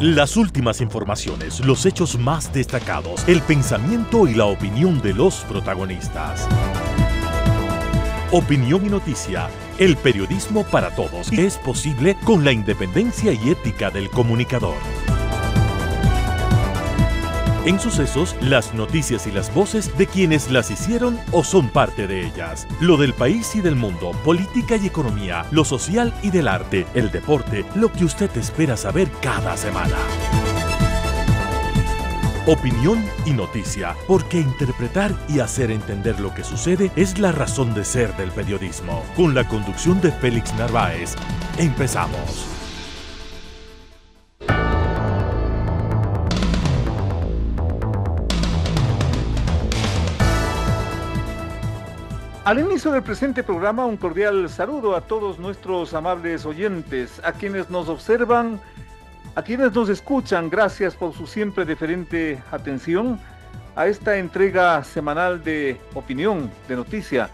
Las últimas informaciones, los hechos más destacados, el pensamiento y la opinión de los protagonistas. Opinión y noticia. El periodismo para todos es posible con la independencia y ética del comunicador. En sucesos, las noticias y las voces de quienes las hicieron o son parte de ellas. Lo del país y del mundo, política y economía, lo social y del arte, el deporte, lo que usted espera saber cada semana. Opinión y noticia, porque interpretar y hacer entender lo que sucede es la razón de ser del periodismo. Con la conducción de Félix Narváez, empezamos. Al inicio del presente programa, un cordial saludo a todos nuestros amables oyentes, a quienes nos observan, a quienes nos escuchan. Gracias por su siempre deferente atención a esta entrega semanal de opinión, de noticia,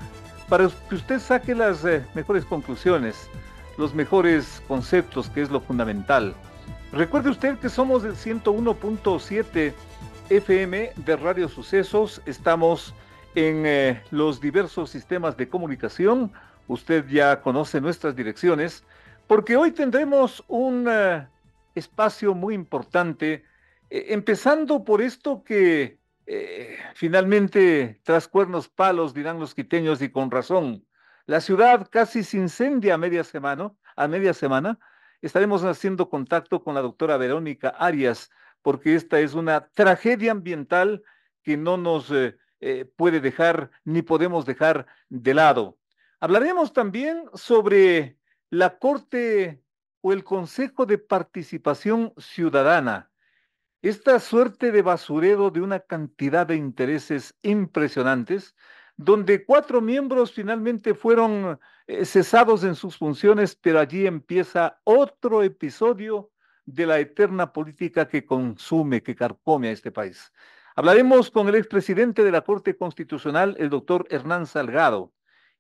para que usted saque las eh, mejores conclusiones, los mejores conceptos, que es lo fundamental. Recuerde usted que somos el 101.7 FM de Radio Sucesos, estamos en eh, los diversos sistemas de comunicación. Usted ya conoce nuestras direcciones, porque hoy tendremos un eh, espacio muy importante, eh, empezando por esto que finalmente, tras cuernos palos, dirán los quiteños, y con razón, la ciudad casi se incendia a media semana, a media semana. Estaremos haciendo contacto con la doctora Verónica Arias, porque esta es una tragedia ambiental que no nos eh, puede dejar ni podemos dejar de lado. Hablaremos también sobre la Corte o el Consejo de Participación Ciudadana. Esta suerte de basurero de una cantidad de intereses impresionantes, donde cuatro miembros finalmente fueron eh, cesados en sus funciones, pero allí empieza otro episodio de la eterna política que consume, que carcome a este país. Hablaremos con el expresidente de la Corte Constitucional, el doctor Hernán Salgado,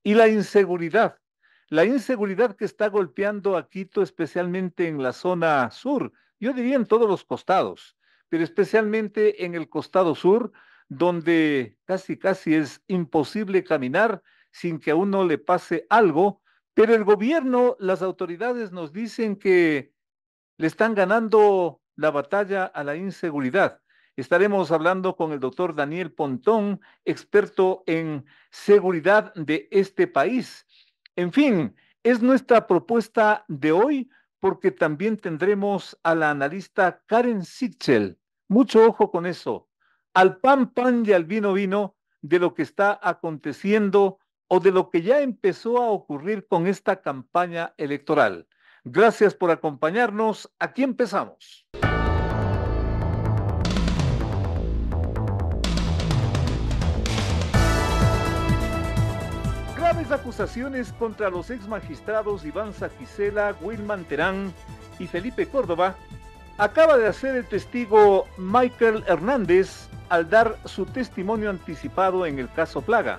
y la inseguridad, la inseguridad que está golpeando a Quito, especialmente en la zona sur, yo diría en todos los costados, pero especialmente en el costado sur, donde casi, casi es imposible caminar sin que a uno le pase algo, pero el gobierno, las autoridades nos dicen que le están ganando la batalla a la inseguridad. Estaremos hablando con el doctor Daniel Pontón, experto en seguridad de este país. En fin, es nuestra propuesta de hoy porque también tendremos a la analista Karen Sitchell. Mucho ojo con eso. Al pan pan y al vino vino de lo que está aconteciendo o de lo que ya empezó a ocurrir con esta campaña electoral. Gracias por acompañarnos. Aquí empezamos. acusaciones contra los ex magistrados Iván Saquicela, Wilman Terán y Felipe Córdoba acaba de hacer el testigo Michael Hernández al dar su testimonio anticipado en el caso Plaga.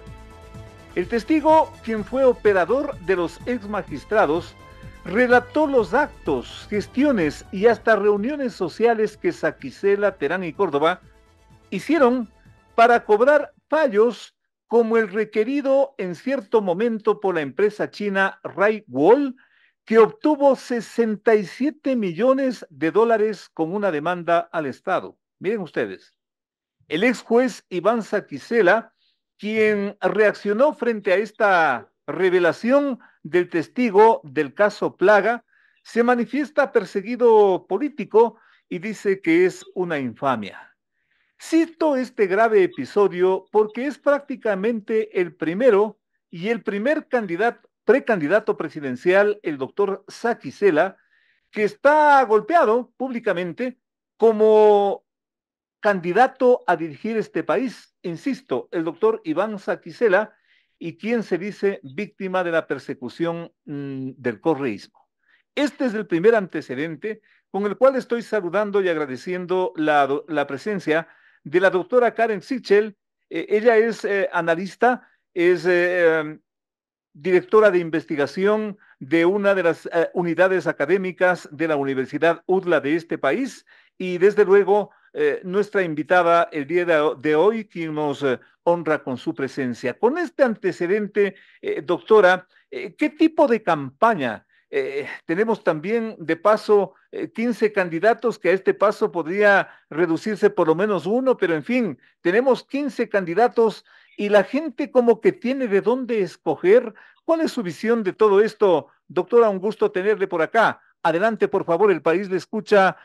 El testigo, quien fue operador de los ex magistrados, relató los actos, gestiones y hasta reuniones sociales que Saquicela, Terán y Córdoba hicieron para cobrar fallos como el requerido en cierto momento por la empresa china Rai Wall, que obtuvo 67 millones de dólares con una demanda al Estado. Miren ustedes, el ex juez Iván Saquisela, quien reaccionó frente a esta revelación del testigo del caso Plaga, se manifiesta perseguido político y dice que es una infamia. Cito este grave episodio porque es prácticamente el primero y el primer candidato, precandidato presidencial, el doctor Saquisela, que está golpeado públicamente como candidato a dirigir este país, insisto, el doctor Iván Saquisela y quien se dice víctima de la persecución mm, del correísmo. Este es el primer antecedente con el cual estoy saludando y agradeciendo la, la presencia de la doctora Karen Sichel. Eh, ella es eh, analista, es eh, em, directora de investigación de una de las unidades académicas de la Universidad UDLA de este país y desde luego nuestra invitada el día de hoy, quien nos honra con su presencia. Con este antecedente, doctora, ¿qué tipo de campaña eh, tenemos también de paso 15 eh, candidatos, que a este paso podría reducirse por lo menos uno, pero en fin, tenemos 15 candidatos y la gente como que tiene de dónde escoger. ¿Cuál es su visión de todo esto? Doctora, un gusto tenerle por acá. Adelante, por favor, el país le escucha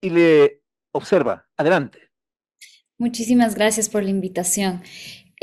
y le observa. Adelante. Muchísimas gracias por la invitación.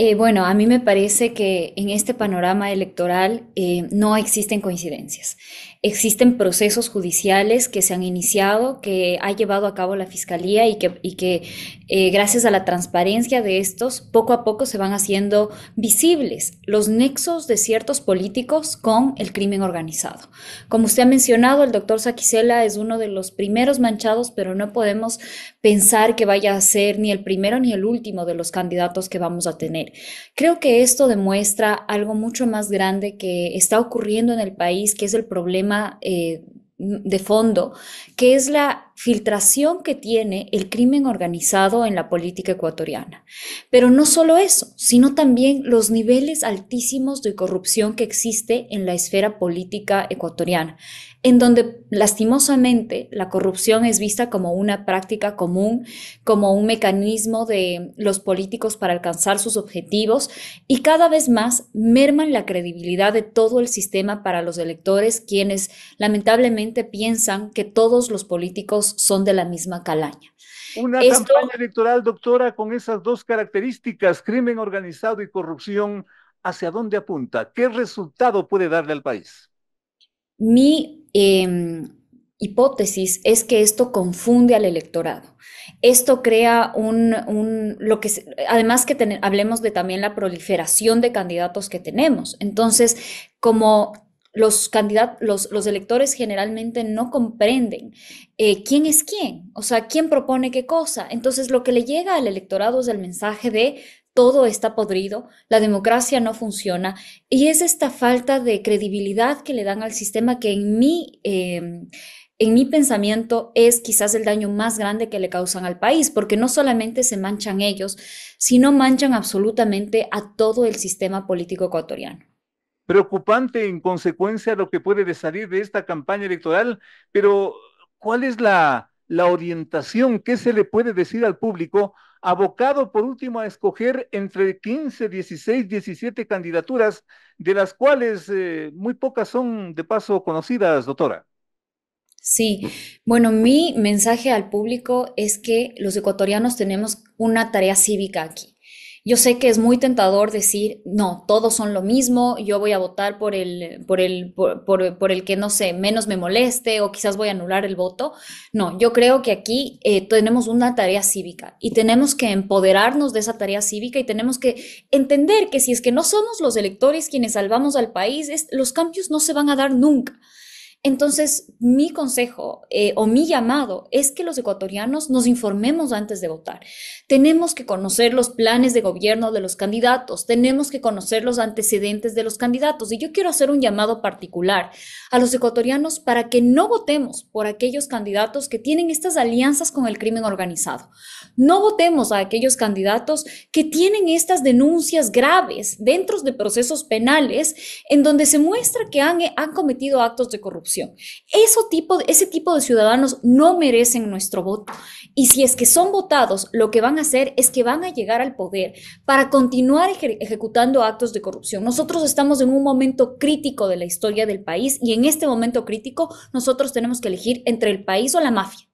Eh, bueno, a mí me parece que en este panorama electoral eh, no existen coincidencias. Existen procesos judiciales que se han iniciado, que ha llevado a cabo la Fiscalía y que, que eh, gracias a la transparencia de estos, poco a poco se van haciendo visibles los nexos de ciertos políticos con el crimen organizado. Como usted ha mencionado, el doctor Saquicela es uno de los primeros manchados, pero no podemos pensar que vaya a ser ni el primero ni el último de los candidatos que vamos a tener. Creo que esto demuestra algo mucho más grande que está ocurriendo en el país, que es el problema eh, de fondo, que es la filtración que tiene el crimen organizado en la política ecuatoriana. Pero no solo eso, sino también los niveles altísimos de corrupción que existe en la esfera política ecuatoriana en donde lastimosamente la corrupción es vista como una práctica común, como un mecanismo de los políticos para alcanzar sus objetivos y cada vez más merman la credibilidad de todo el sistema para los electores, quienes lamentablemente piensan que todos los políticos son de la misma calaña. Una campaña electoral, doctora, con esas dos características, crimen organizado y corrupción, ¿hacia dónde apunta? ¿Qué resultado puede darle al país? Mi em, hipótesis es que esto confunde al electorado. Esto crea un, lo que además que hablemos de también la proliferación de candidatos que tenemos. Entonces, como los los, electores generalmente no comprenden eh, quién es quién, o sea, quién propone qué cosa. Entonces, lo que le llega al electorado es el mensaje de todo está podrido, la democracia no funciona. Y es esta falta de credibilidad que le dan al sistema que en mi, em, en mi pensamiento es quizás el daño más grande que le causan al país, porque no solamente se manchan ellos, sino manchan absolutamente a todo el sistema político ecuatoriano preocupante en consecuencia lo que puede salir de esta campaña electoral, pero ¿cuál es la, la, orientación? que se le puede decir al público abocado por último a escoger entre 15, 16, 17 candidaturas, de las cuales eh, muy pocas son de paso conocidas, doctora. Sí, bueno, mi mensaje al público es que los ecuatorianos tenemos una tarea cívica aquí. Yo sé que es muy tentador decir, no, todos son lo mismo, yo voy a votar por el, por el, por, el que, no sé, menos me moleste o quizás voy a anular el voto. No, yo creo que aquí eh, tenemos una tarea cívica y tenemos que empoderarnos de esa tarea cívica y tenemos que entender que si es que no somos los electores quienes salvamos al país, los cambios no se van a dar nunca. Entonces, mi consejo eh, o mi llamado es que los ecuatorianos nos informemos antes de votar. Tenemos que conocer los planes de gobierno de los candidatos, tenemos que conocer los antecedentes de los candidatos. Y yo quiero hacer un llamado particular a los ecuatorianos para que no votemos por aquellos candidatos que tienen estas alianzas con el crimen organizado. No votemos a aquellos candidatos que tienen estas denuncias graves dentro de procesos penales en donde se muestra que han, han cometido actos de corrupción. Eso tipo, ese tipo de ciudadanos no merecen nuestro voto. Y si es que son votados, lo que van a hacer es que van a llegar al poder para continuar ejecutando actos de corrupción. Nosotros estamos en un momento crítico de la historia del país y en este momento crítico nosotros tenemos que elegir entre el país o la mafia.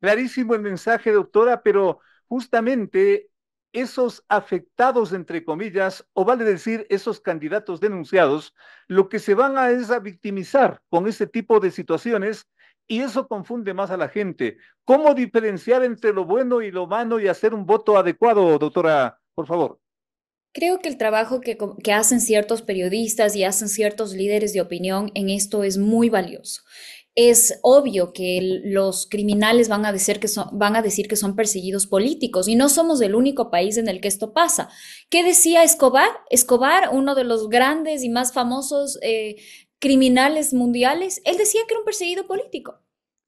Clarísimo el mensaje, doctora, pero justamente esos afectados, entre comillas, o vale decir, esos candidatos denunciados, lo que se van a es a victimizar con ese tipo de situaciones y eso confunde más a la gente. ¿Cómo diferenciar entre lo bueno y lo malo y hacer un voto adecuado, doctora? Por favor. Creo que el trabajo que, que, hacen ciertos periodistas y hacen ciertos líderes de opinión en esto es muy valioso es obvio que los criminales van a, decir que son, van a decir que son perseguidos políticos y no somos el único país en el que esto pasa. ¿Qué decía Escobar? Escobar, uno de los grandes y más famosos eh, criminales mundiales, él decía que era un perseguido político.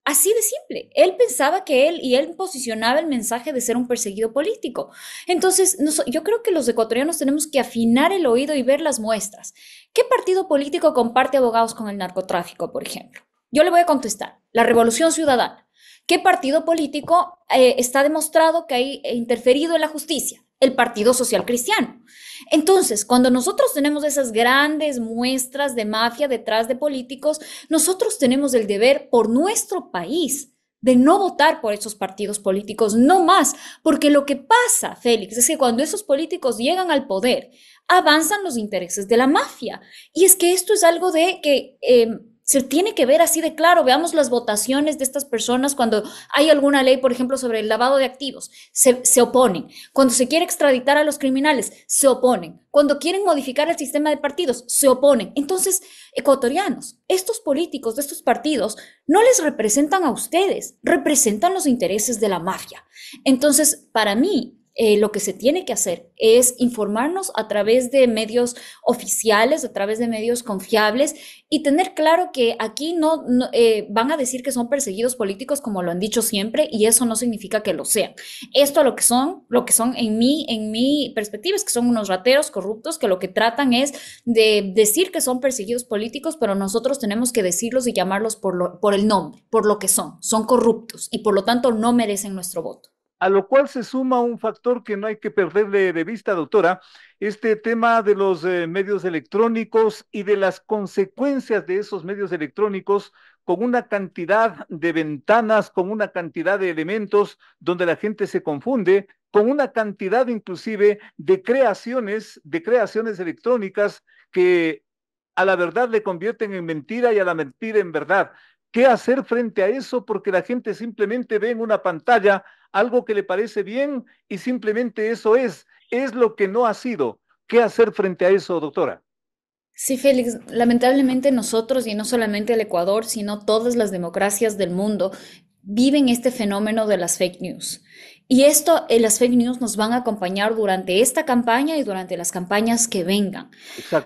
Así de simple. Él pensaba que él y él posicionaba el mensaje de ser un perseguido político. Entonces, yo creo que los ecuatorianos tenemos que afinar el oído y ver las muestras. ¿Qué partido político comparte abogados con el narcotráfico, por ejemplo? Yo le voy a contestar, la Revolución Ciudadana. ¿Qué partido político eh, está demostrado que ha eh, interferido en la justicia? El Partido Social Cristiano. Entonces, cuando nosotros tenemos esas grandes muestras de mafia detrás de políticos, nosotros tenemos el deber por nuestro país de no votar por esos partidos políticos, no más, porque lo que pasa, Félix, es que cuando esos políticos llegan al poder, avanzan los intereses de la mafia. Y es que esto es algo de que... Em, se tiene que ver así de claro. Veamos las votaciones de estas personas cuando hay alguna ley, por ejemplo, sobre el lavado de activos. Se, se, oponen. Cuando se quiere extraditar a los criminales, se oponen. Cuando quieren modificar el sistema de partidos, se oponen. Entonces, ecuatorianos, estos políticos de estos partidos no les representan a ustedes, representan los intereses de la mafia. Entonces, para mí, eh, lo que se tiene que hacer es informarnos a través de medios oficiales, a través de medios confiables y tener claro que aquí no, eh, van a decir que son perseguidos políticos como lo han dicho siempre y eso no significa que lo sean. Esto lo que son, lo que son en mi, en mi perspectiva es que son unos rateros corruptos que lo que tratan es de decir que son perseguidos políticos, pero nosotros tenemos que decirlos y llamarlos por el nombre, por lo que son. Son corruptos y por lo tanto no merecen nuestro voto a lo cual se suma un factor que no hay que perderle de vista, doctora, este tema de los eh, medios electrónicos y de las consecuencias de esos medios electrónicos con una cantidad de ventanas, con una cantidad de elementos donde la gente se confunde, con una cantidad inclusive de creaciones, de creaciones electrónicas que a la verdad le convierten en mentira y a la mentira en verdad. ¿Qué hacer frente a eso? Porque la gente simplemente ve en una pantalla algo que le parece bien y simplemente eso es, es lo que no ha sido. ¿Qué hacer frente a eso, doctora? Sí, Félix, lamentablemente nosotros, y no solamente el Ecuador, sino todas las democracias del mundo, viven este fenómeno de las fake news. Y esto, eh, las fake news nos van a acompañar durante esta campaña y durante las campañas que vengan.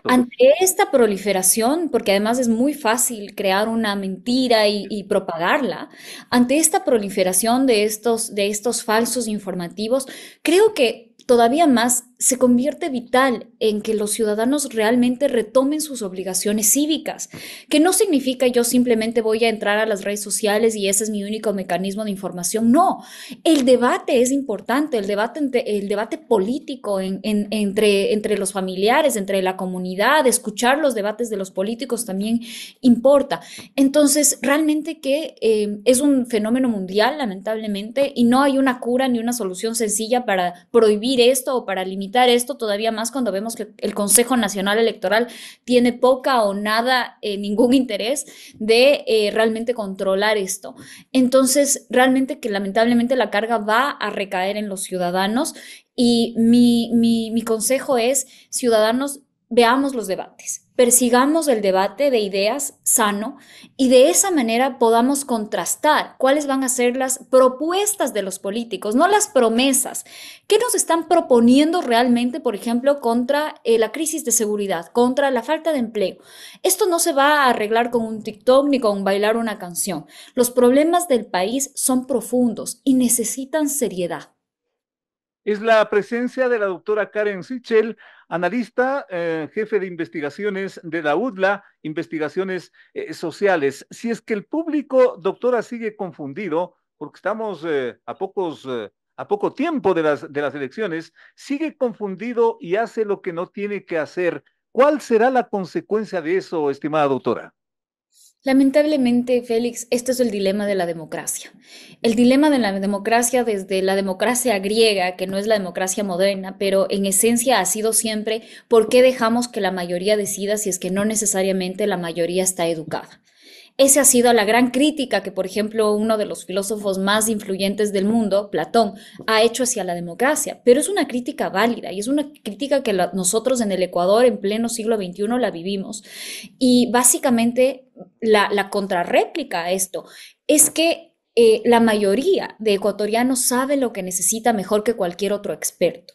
Ante esta proliferación, porque además es muy fácil crear una mentira y, propagarla, ante esta proliferación de estos, de estos falsos informativos, creo que todavía más se convierte vital en que los ciudadanos realmente retomen sus obligaciones cívicas, que no significa yo simplemente voy a entrar a las redes sociales y ese es mi único mecanismo de información. No, el debate es importante, el debate, el debate político entre, entre los familiares, entre la comunidad, escuchar los debates de los políticos también importa. Entonces, realmente que eh, es un fenómeno mundial, lamentablemente, y no hay una cura ni una solución sencilla para prohibir esto o para limitar esto todavía más cuando vemos que el Consejo Nacional Electoral tiene poca o nada, eh, ningún interés de eh, realmente controlar esto. Entonces, realmente que lamentablemente la carga va a recaer en los ciudadanos y mi, mi, mi consejo es, ciudadanos, veamos los debates, persigamos el debate de ideas sano y de esa manera podamos contrastar cuáles van a ser las propuestas de los políticos, no las promesas. ¿Qué nos están proponiendo realmente, por ejemplo, contra eh, la crisis de seguridad, contra la falta de empleo? Esto no se va a arreglar con un TikTok ni con bailar una canción. Los problemas del país son profundos y necesitan seriedad es la presencia de la doctora Karen Sichel, analista, eh, jefe de investigaciones de la UDLA, investigaciones eh, sociales. Si es que el público, doctora, sigue confundido, porque estamos eh, a pocos... a poco tiempo de las elecciones, sigue confundido y hace lo que no tiene que hacer. ¿Cuál será la consecuencia de eso, estimada doctora? Lamentablemente, Félix, este es el dilema de la democracia. El dilema de la democracia desde la democracia griega, que no es la democracia moderna, pero en esencia ha sido siempre por qué dejamos que la mayoría decida si es que no necesariamente la mayoría está educada. Esa ha sido la gran crítica que, por ejemplo, uno de los filósofos más influyentes del mundo, Platón, ha hecho hacia la democracia, pero es una crítica válida y es una crítica que nosotros en el Ecuador en pleno siglo XXI la vivimos. Y básicamente la, contrarréplica a esto es que eh, la mayoría de ecuatorianos sabe lo que necesita mejor que cualquier otro experto.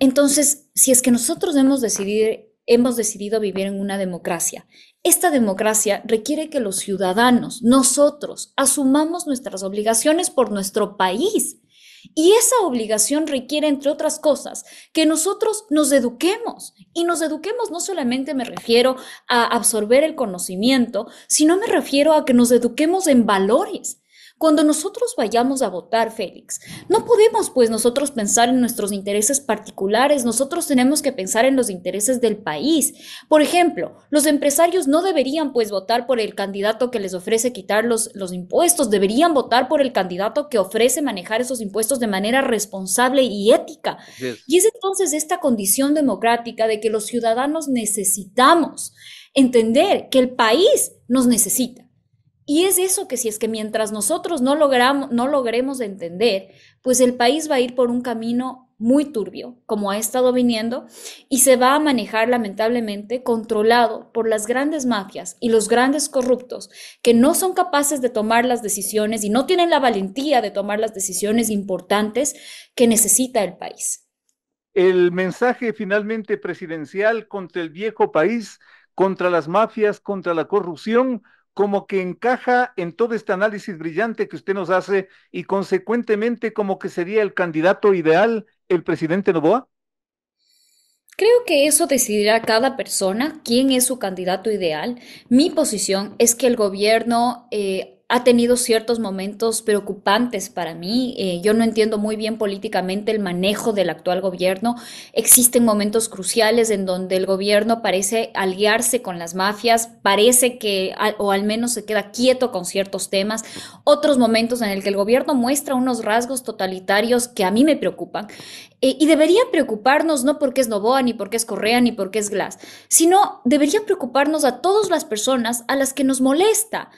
Entonces, si es que nosotros hemos decidido vivir en una democracia esta democracia requiere que los ciudadanos, nosotros, asumamos nuestras obligaciones por nuestro país. Y esa obligación requiere, entre otras cosas, que nosotros nos eduquemos. Y nos eduquemos no solamente me refiero a absorber el conocimiento, sino me refiero a que nos eduquemos en valores cuando nosotros vayamos a votar, Félix, no podemos pues nosotros pensar en nuestros intereses particulares, nosotros tenemos que pensar en los intereses del país. Por ejemplo, los empresarios no deberían pues votar por el candidato que les ofrece quitar los, impuestos, deberían votar por el candidato que ofrece manejar esos impuestos de manera responsable y ética. Y es entonces esta condición democrática de que los ciudadanos necesitamos entender que el país nos necesita y es eso que si es que mientras nosotros no, logramos, no logremos entender, pues el país va a ir por un camino muy turbio, como ha estado viniendo, y se va a manejar lamentablemente controlado por las grandes mafias y los grandes corruptos que no son capaces de tomar las decisiones y no tienen la valentía de tomar las decisiones importantes que necesita el país. El mensaje finalmente presidencial contra el viejo país, contra las mafias, contra la corrupción, como que encaja en todo este análisis brillante que usted nos hace y consecuentemente como que sería el candidato ideal el presidente Novoa? Creo que eso decidirá cada persona quién es su candidato ideal. Mi posición es que el gobierno eh, ha tenido ciertos momentos preocupantes para mí. Eh, yo no entiendo muy bien políticamente el manejo del actual gobierno. Existen momentos cruciales en donde el gobierno parece aliarse con las mafias, parece que, o al menos se queda quieto con ciertos temas. Otros momentos en el que el gobierno muestra unos rasgos totalitarios que a mí me preocupan. Eh, y debería preocuparnos no porque es Novoa, ni porque es Correa, ni porque es Glass, sino debería preocuparnos a todas las personas a las que nos molesta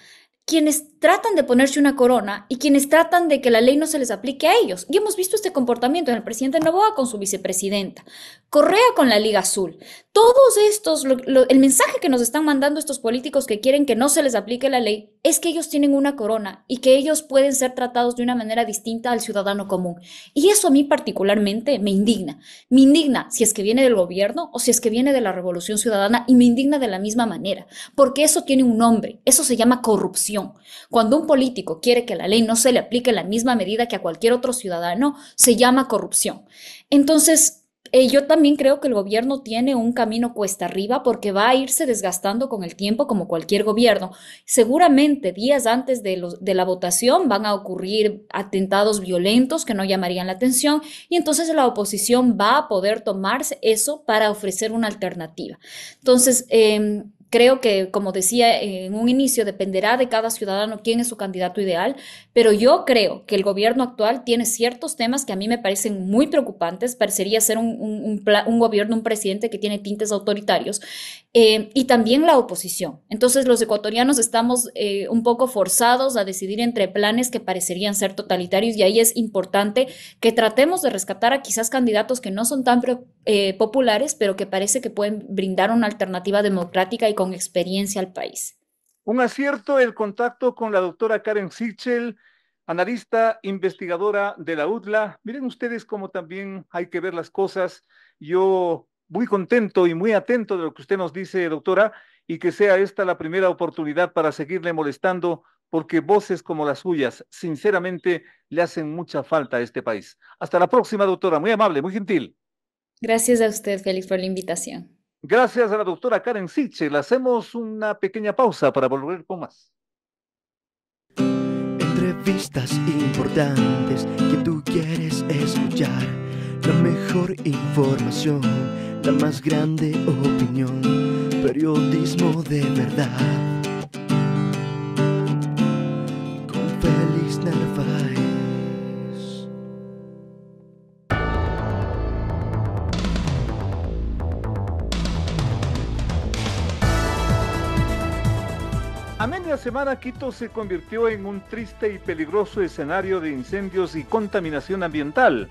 quienes tratan de ponerse una corona y quienes tratan de que la ley no se les aplique a ellos. Y hemos visto este comportamiento en el presidente Novoa con su vicepresidenta, Correa con la Liga Azul. Todos estos, el mensaje que nos están mandando estos políticos que quieren que no se les aplique la ley es que ellos tienen una corona y que ellos pueden ser tratados de una manera distinta al ciudadano común. Y eso a mí particularmente me indigna. Me indigna si es que viene del gobierno o si es que viene de la revolución ciudadana y me indigna de la misma manera, porque eso tiene un nombre, eso se llama corrupción. Cuando un político quiere que la ley no se le aplique en la misma medida que a cualquier otro ciudadano, se llama corrupción. Entonces, eh, yo también creo que el gobierno tiene un camino cuesta arriba porque va a irse desgastando con el tiempo como cualquier gobierno. Seguramente días antes de, la votación van a ocurrir atentados violentos que no llamarían la atención y entonces la oposición va a poder tomarse eso para ofrecer una alternativa. Entonces, em, creo que, como decía en un inicio, dependerá de cada ciudadano quién es su candidato ideal, pero yo creo que el gobierno actual tiene ciertos temas que a mí me parecen muy preocupantes. Parecería ser un, gobierno, un presidente que tiene tintes autoritarios eh, y también la oposición. Entonces, los ecuatorianos estamos eh, un poco forzados a decidir entre planes que parecerían ser totalitarios y ahí es importante que tratemos de rescatar a quizás candidatos que no son tan preocupantes eh, populares, pero que parece que pueden brindar una alternativa democrática y con experiencia al país. Un acierto el contacto con la doctora Karen Sichel, analista investigadora de la UDLA. Miren ustedes cómo también hay que ver las cosas. Yo muy contento y muy atento de lo que usted nos dice, doctora, y que sea esta la primera oportunidad para seguirle molestando, porque voces como las suyas, sinceramente, le hacen mucha falta a este país. Hasta la próxima, doctora. Muy amable, muy gentil. Gracias a usted, Félix, por la invitación. Gracias a la doctora Karen le Hacemos una pequeña pausa para volver con más. Entrevistas importantes que tú quieres escuchar. La mejor información, la más grande opinión. Periodismo de verdad. semana Quito se convirtió en un triste y peligroso escenario de incendios y contaminación ambiental.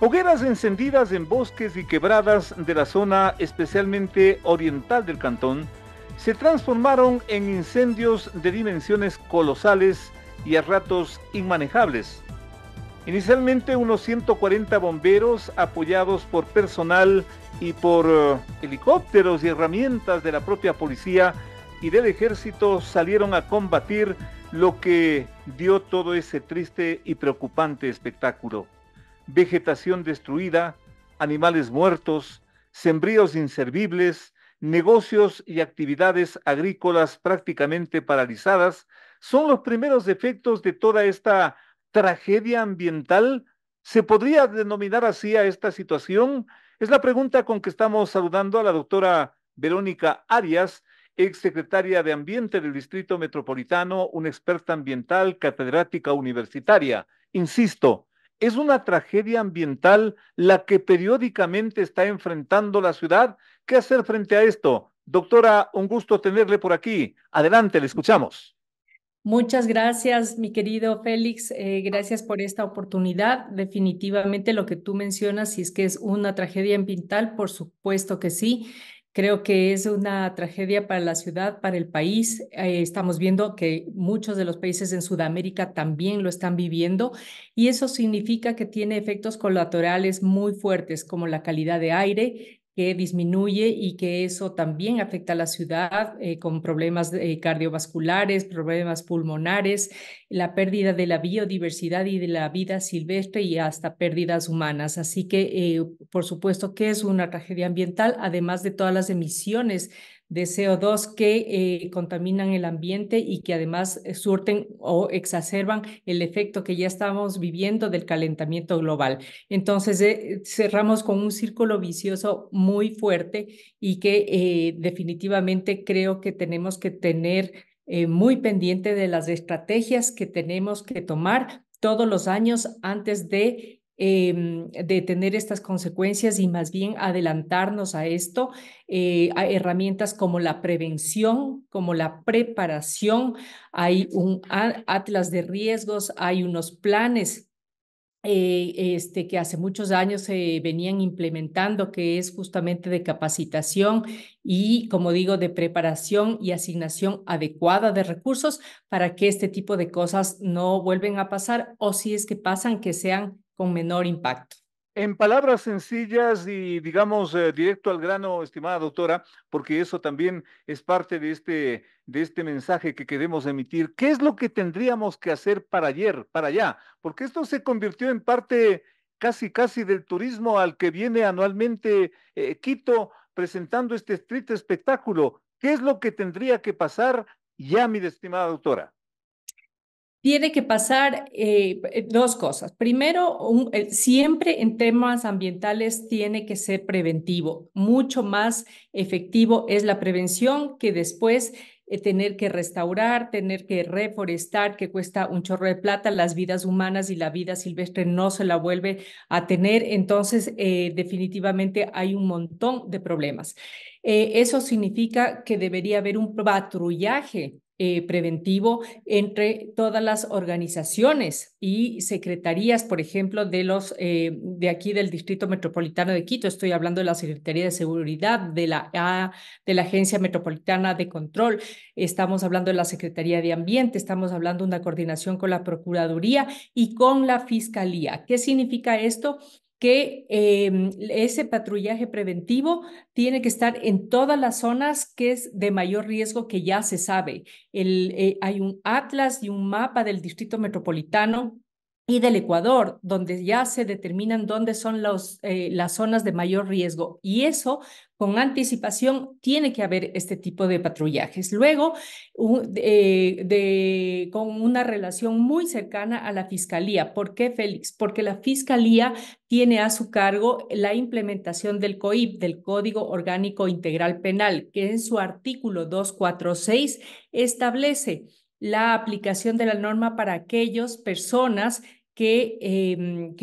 Hogueras encendidas en bosques y quebradas de la zona especialmente oriental del cantón se transformaron en incendios de dimensiones colosales y a ratos inmanejables. Inicialmente unos 140 bomberos apoyados por personal y por eh, helicópteros y herramientas de la propia policía y del ejército salieron a combatir lo que dio todo ese triste y preocupante espectáculo. Vegetación destruida, animales muertos, sembríos inservibles, negocios y actividades agrícolas prácticamente paralizadas son los primeros efectos de toda esta tragedia ambiental. ¿Se podría denominar así a esta situación? Es la pregunta con que estamos saludando a la doctora Verónica Arias, exsecretaria de Ambiente del Distrito Metropolitano, una experta ambiental, catedrática universitaria. Insisto, es una tragedia ambiental la que periódicamente está enfrentando la ciudad. ¿Qué hacer frente a esto? Doctora, un gusto tenerle por aquí. Adelante, le escuchamos. Muchas gracias, mi querido Félix. Eh, gracias por esta oportunidad. Definitivamente lo que tú mencionas, si es que es una tragedia ambiental, por supuesto que sí. Creo que es una tragedia para la ciudad, para el país. Eh, estamos viendo que muchos de los países en Sudamérica también lo están viviendo y eso significa que tiene efectos colaterales muy fuertes como la calidad de aire que disminuye y que eso también afecta a la ciudad eh, con problemas eh, cardiovasculares, problemas pulmonares, la pérdida de la biodiversidad y de la vida silvestre y hasta pérdidas humanas. Así que, eh, por supuesto que es una tragedia ambiental, además de todas las emisiones de CO2 que eh, contaminan el ambiente y que además eh, surten o exacerban el efecto que ya estamos viviendo del calentamiento global. Entonces, eh, cerramos con un círculo vicioso muy fuerte y que definitivamente creo que tenemos que tener muy pendiente de las estrategias que tenemos que tomar todos los años antes de Em, de tener estas consecuencias y más bien adelantarnos a esto, eh, herramientas como la prevención, como la preparación, hay un atlas de riesgos, hay unos planes eh, este, que hace muchos años se venían implementando, que es justamente de capacitación y, como digo, de preparación y asignación adecuada de recursos para que este tipo de cosas no vuelvan a pasar o si es que pasan, que sean con menor impacto. En palabras sencillas y digamos eh, directo al grano, estimada doctora, porque eso también es parte de este, de este mensaje que queremos emitir, ¿qué es lo que tendríamos que hacer para ayer, para allá? Porque esto se convirtió en parte casi, casi del turismo al que viene anualmente eh, Quito presentando este estricto espectáculo. ¿Qué es lo que tendría que pasar ya, mi estimada doctora? tiene que pasar eh, eh, dos cosas. Primero, siempre en temas ambientales tiene que ser preventivo. Mucho más efectivo es la prevención que después eh, tener que restaurar, tener que reforestar, que cuesta un chorro de plata, las vidas humanas y la vida silvestre no se la vuelve a tener. Entonces, definitivamente hay un montón de problemas. eso significa que debería haber un patrullaje eh, preventivo entre todas las organizaciones y secretarías, por ejemplo, de los eh, de aquí del Distrito Metropolitano de Quito. Estoy hablando de la Secretaría de Seguridad, de la, de la Agencia Metropolitana de Control. Estamos hablando de la Secretaría de Ambiente. Estamos hablando de una coordinación con la Procuraduría y con la Fiscalía. ¿Qué significa esto? que em, ese patrullaje preventivo tiene que estar en todas las zonas que es de mayor riesgo que ya se sabe. Eh, hay un atlas y un mapa del distrito metropolitano y del Ecuador, donde ya se determinan dónde son eh, las zonas de mayor riesgo. Y eso, con anticipación, tiene que haber este tipo de patrullajes. Luego, eh, con una relación muy cercana a la Fiscalía. ¿Por qué, Félix? Porque la Fiscalía tiene a su cargo la implementación del COIP, del Código Orgánico Integral Penal, que en su artículo 246 establece la aplicación de la norma para aquellas personas que, em,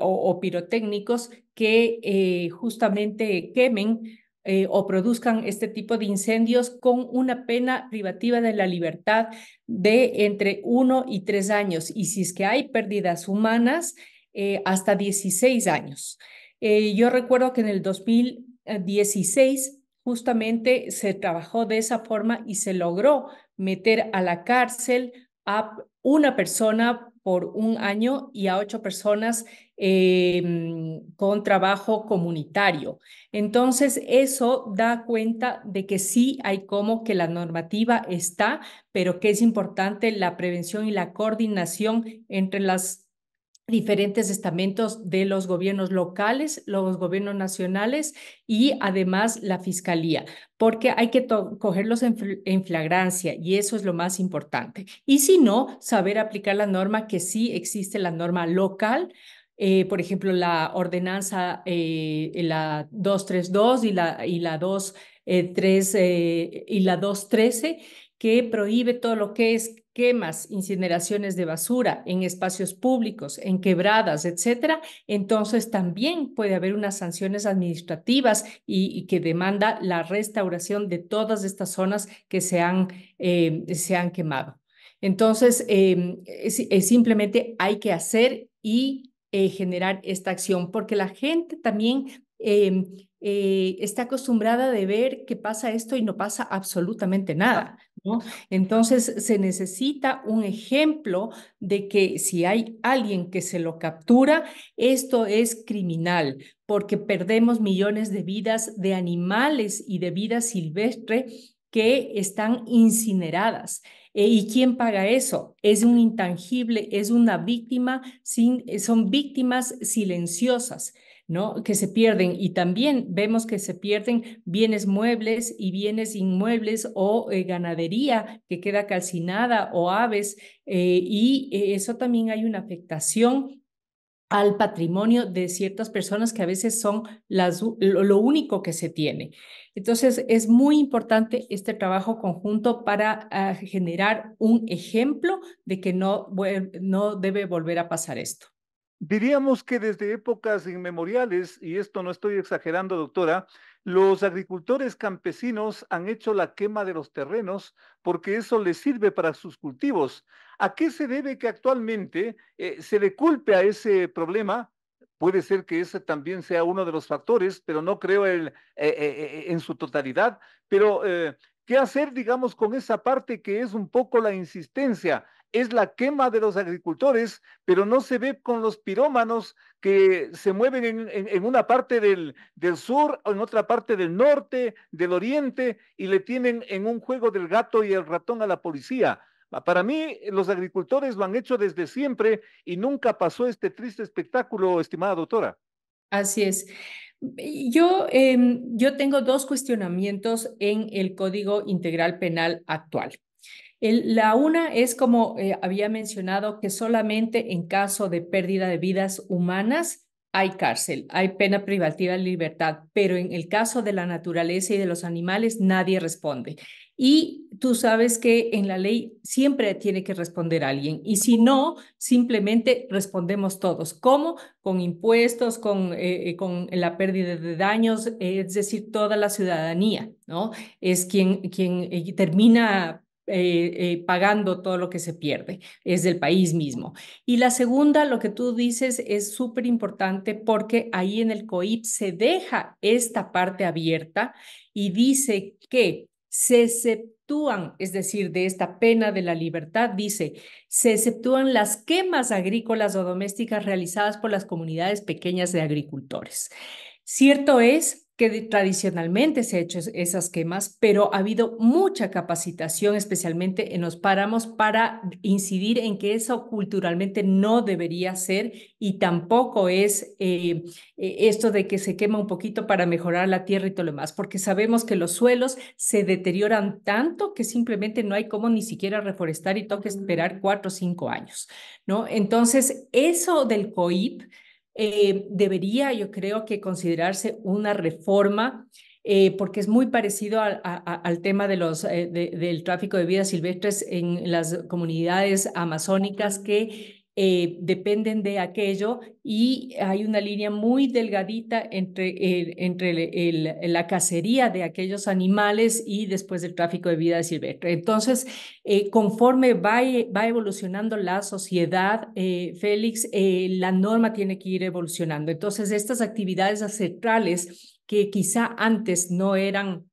o, pirotécnicos que eh, justamente quemen eh, o produzcan este tipo de incendios con una pena privativa de la libertad de entre uno y tres años. Y si es que hay pérdidas humanas, eh, hasta 16 años. yo recuerdo que en el 2016 justamente se trabajó de esa forma y se logró meter a la cárcel a una persona por un año y a ocho personas em, con trabajo comunitario. Entonces, eso da cuenta de que sí hay como que la normativa está, pero que es importante la prevención y la coordinación entre las diferentes estamentos de los gobiernos locales, los gobiernos nacionales y además la fiscalía, porque hay que cogerlos en, flagrancia y eso es lo más importante. Y si no, saber aplicar la norma que sí existe la norma local. Eh, por ejemplo, la ordenanza, eh, la 232 y la, y la eh, y la 213, que prohíbe todo lo que es quemas, incineraciones de basura en espacios públicos, en quebradas, etcétera, entonces también puede haber unas sanciones administrativas y, que demanda la restauración de todas estas zonas que se han, eh, se han quemado. Entonces, eh, es, simplemente hay que hacer y eh, generar esta acción, porque la gente también está acostumbrada de ver que pasa esto y no pasa absolutamente nada. Entonces se necesita un ejemplo de que si hay alguien que se lo captura, esto es criminal, porque perdemos millones de vidas de animales y de vida silvestre que están incineradas. Eh, ¿Y quién paga eso? Es un intangible, es una víctima, sin, son víctimas silenciosas. ¿no? Que se pierden y también vemos que se pierden bienes muebles y bienes inmuebles o eh, ganadería que queda calcinada o aves eh, y eh, eso también hay una afectación al patrimonio de ciertas personas que a veces son lo único que se tiene. Entonces, es muy importante este trabajo conjunto para ah, generar un ejemplo de que no, no debe volver a pasar esto. Diríamos que desde épocas inmemoriales, y esto no estoy exagerando, doctora, los agricultores campesinos han hecho la quema de los terrenos porque eso les sirve para sus cultivos. ¿A qué se debe que actualmente eh, se le culpe a ese problema? Puede ser que ese también sea uno de los factores, pero no creo eh, eh, en su totalidad. Pero, ¿qué hacer, digamos, con esa parte que es un poco la insistencia? es la quema de los agricultores, pero no se ve con los pirómanos que se mueven en, una parte del, sur sur, en otra parte del norte, del oriente, y le tienen en un juego del gato y el ratón a la policía. Para mí, los agricultores lo han hecho desde siempre y nunca pasó este triste espectáculo, estimada doctora. Así es. Yo, em, yo tengo dos cuestionamientos en el Código Integral Penal actual la una es, como eh, había mencionado, que solamente en caso de pérdida de vidas humanas hay cárcel, hay pena privativa de libertad, pero en el caso de la naturaleza y de los animales nadie responde. Y tú sabes que en la ley siempre tiene que responder alguien. Y si no, simplemente respondemos todos. ¿Cómo? Con impuestos, con, eh, eh, la pérdida de daños, es decir, toda la ciudadanía, ¿no? Es quien, quien termina eh, eh, pagando todo lo que se pierde, es del país mismo. Y la segunda, lo que tú dices, es súper importante porque ahí en el COIP se deja esta parte abierta y dice que se exceptúan, es decir, de esta pena de la libertad, dice, se exceptúan las quemas agrícolas o domésticas realizadas por las comunidades pequeñas de agricultores. Cierto es que tradicionalmente se han hecho esas quemas, pero ha habido mucha capacitación, especialmente en los páramos, para incidir en que eso culturalmente no debería ser y tampoco es eh, eh, esto de que se quema un poquito para mejorar la tierra y todo lo demás, porque sabemos que los suelos se deterioran tanto que simplemente no hay como ni siquiera reforestar y toca esperar cuatro o cinco años, ¿no? Entonces, eso del COIP eh, debería, yo creo que considerarse una reforma. Eh, porque es muy parecido al tema de los, eh, del tráfico de vidas silvestres en las comunidades amazónicas que eh, dependen de aquello y hay una línea muy delgadita entre, entre la cacería de aquellos animales y después del tráfico de vida silvestre. Entonces, eh, conforme va, e, va, evolucionando la sociedad, eh, Félix, la norma tiene que ir evolucionando. Entonces, estas actividades ancestrales que quizá antes no eran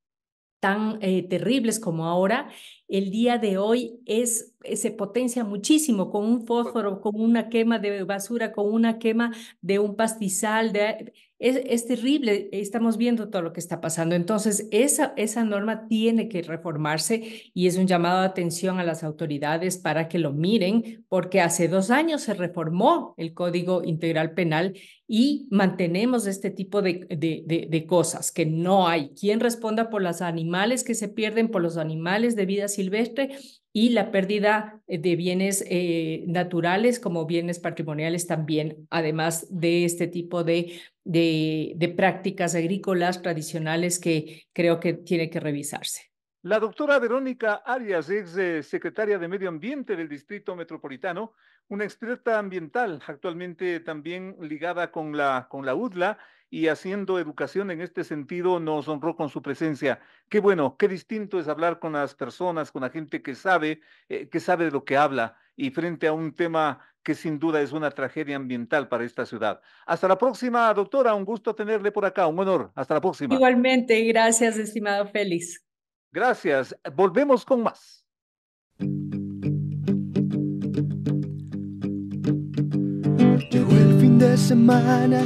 tan terribles como ahora, el día de hoy es eh, se potencia muchísimo con un fósforo, con una quema de basura, con una quema de un pastizal, de, es, terrible, estamos viendo todo lo que está pasando. Entonces, esa, esa norma tiene que reformarse y es un llamado de atención a las autoridades para que lo miren, porque hace dos años se reformó el Código Integral Penal y mantenemos este tipo de, de, de, cosas, que no hay quien responda por los animales que se pierden, por los animales de vida silvestre y la pérdida de bienes eh, naturales como bienes patrimoniales también, además de este tipo de de, prácticas agrícolas tradicionales que creo que tiene que revisarse. La doctora Verónica Arias, ex eh, secretaria de Medio Ambiente del Distrito Metropolitano, una experta ambiental, actualmente también ligada con la, con la UDLA y haciendo educación en este sentido, nos honró con su presencia. Qué bueno, qué distinto es hablar con las personas, con la gente que sabe, eh, que sabe de lo que habla y frente a un tema que sin duda es una tragedia ambiental para esta ciudad. Hasta la próxima, doctora. Un gusto tenerle por acá. Un honor. Hasta la próxima. Igualmente, gracias, estimado Félix. Gracias. Volvemos con más. Llegó el fin de semana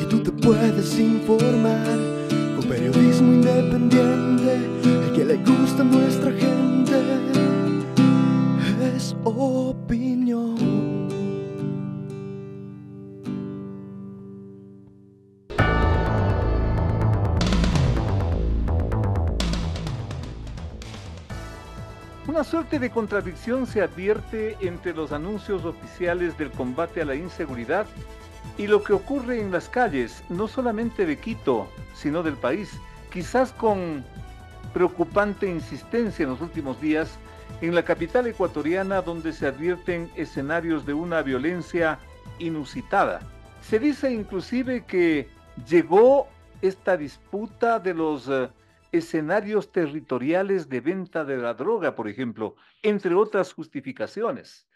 y tú te puedes informar con periodismo independiente, que le gusta nuestra gente es opinión. suerte de contradicción se advierte entre los anuncios oficiales del combate a la inseguridad y lo que ocurre en las calles, no solamente de Quito, sino del país, quizás con preocupante insistencia en los últimos días, en la capital ecuatoriana donde se advierten escenarios de una violencia inusitada. Se dice inclusive que llegó esta disputa de los eh, escenarios territoriales de venta de la droga, por ejemplo, entre otras justificaciones.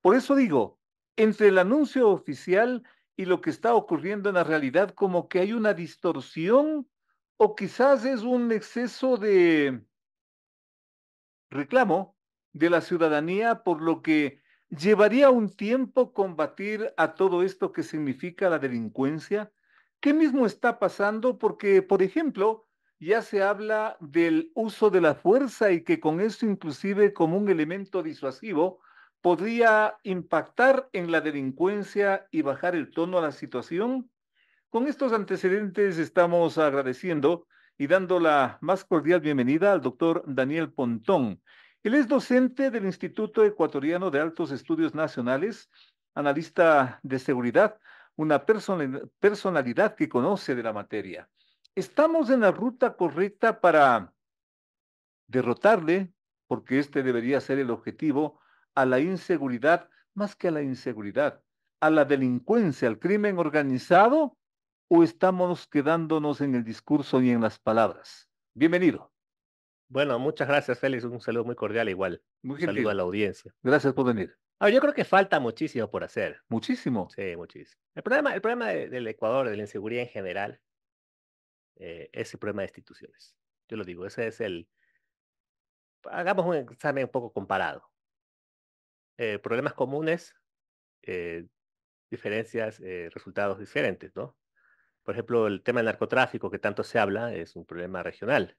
Por eso digo, entre el anuncio oficial y lo que está ocurriendo en la realidad, como que hay una distorsión o quizás es un exceso de reclamo de la ciudadanía, por lo que llevaría un tiempo combatir a todo esto que significa la delincuencia. ¿Qué mismo está pasando? Porque, por ejemplo, ya se habla del uso de la fuerza y que con eso inclusive como un elemento disuasivo podría impactar en la delincuencia y bajar el tono a la situación. Con estos antecedentes estamos agradeciendo y dando la más cordial bienvenida al doctor Daniel Pontón. Él es docente del Instituto Ecuatoriano de Altos Estudios Nacionales, analista de seguridad, una personalidad que conoce de la materia. ¿Estamos en la ruta correcta para derrotarle, porque este debería ser el objetivo, a la inseguridad más que a la inseguridad, a la delincuencia, al crimen organizado? ¿O estamos quedándonos en el discurso y en las palabras? Bienvenido. Bueno, muchas gracias, Félix. Un saludo muy cordial igual. saludo a la audiencia. Gracias por venir. ver, ah, yo creo que falta muchísimo por hacer. Muchísimo. Sí, muchísimo. El problema, el problema del Ecuador, de la inseguridad en general, eh, ese problema de instituciones. Yo lo digo, ese es el... Hagamos un examen un poco comparado. Eh, problemas comunes, eh, diferencias, eh, resultados diferentes, ¿no? Por ejemplo, el tema del narcotráfico que tanto se habla es un problema regional.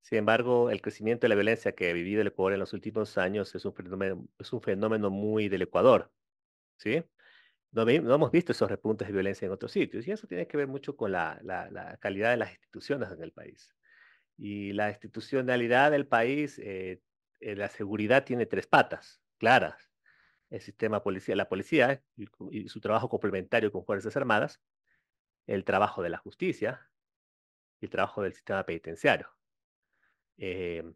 Sin embargo, el crecimiento de la violencia que ha vivido el Ecuador en los últimos años es un es un fenómeno muy del Ecuador. ¿sí? No, hemos visto esos repuntes de violencia en otros sitios y eso tiene que ver mucho con la, calidad de las instituciones en el país. Y la institucionalidad del país, eh, eh, la seguridad tiene tres patas claras. El sistema policía, la policía y, su trabajo complementario con Fuerzas Armadas, el trabajo de la justicia y el trabajo del sistema penitenciario. Eh,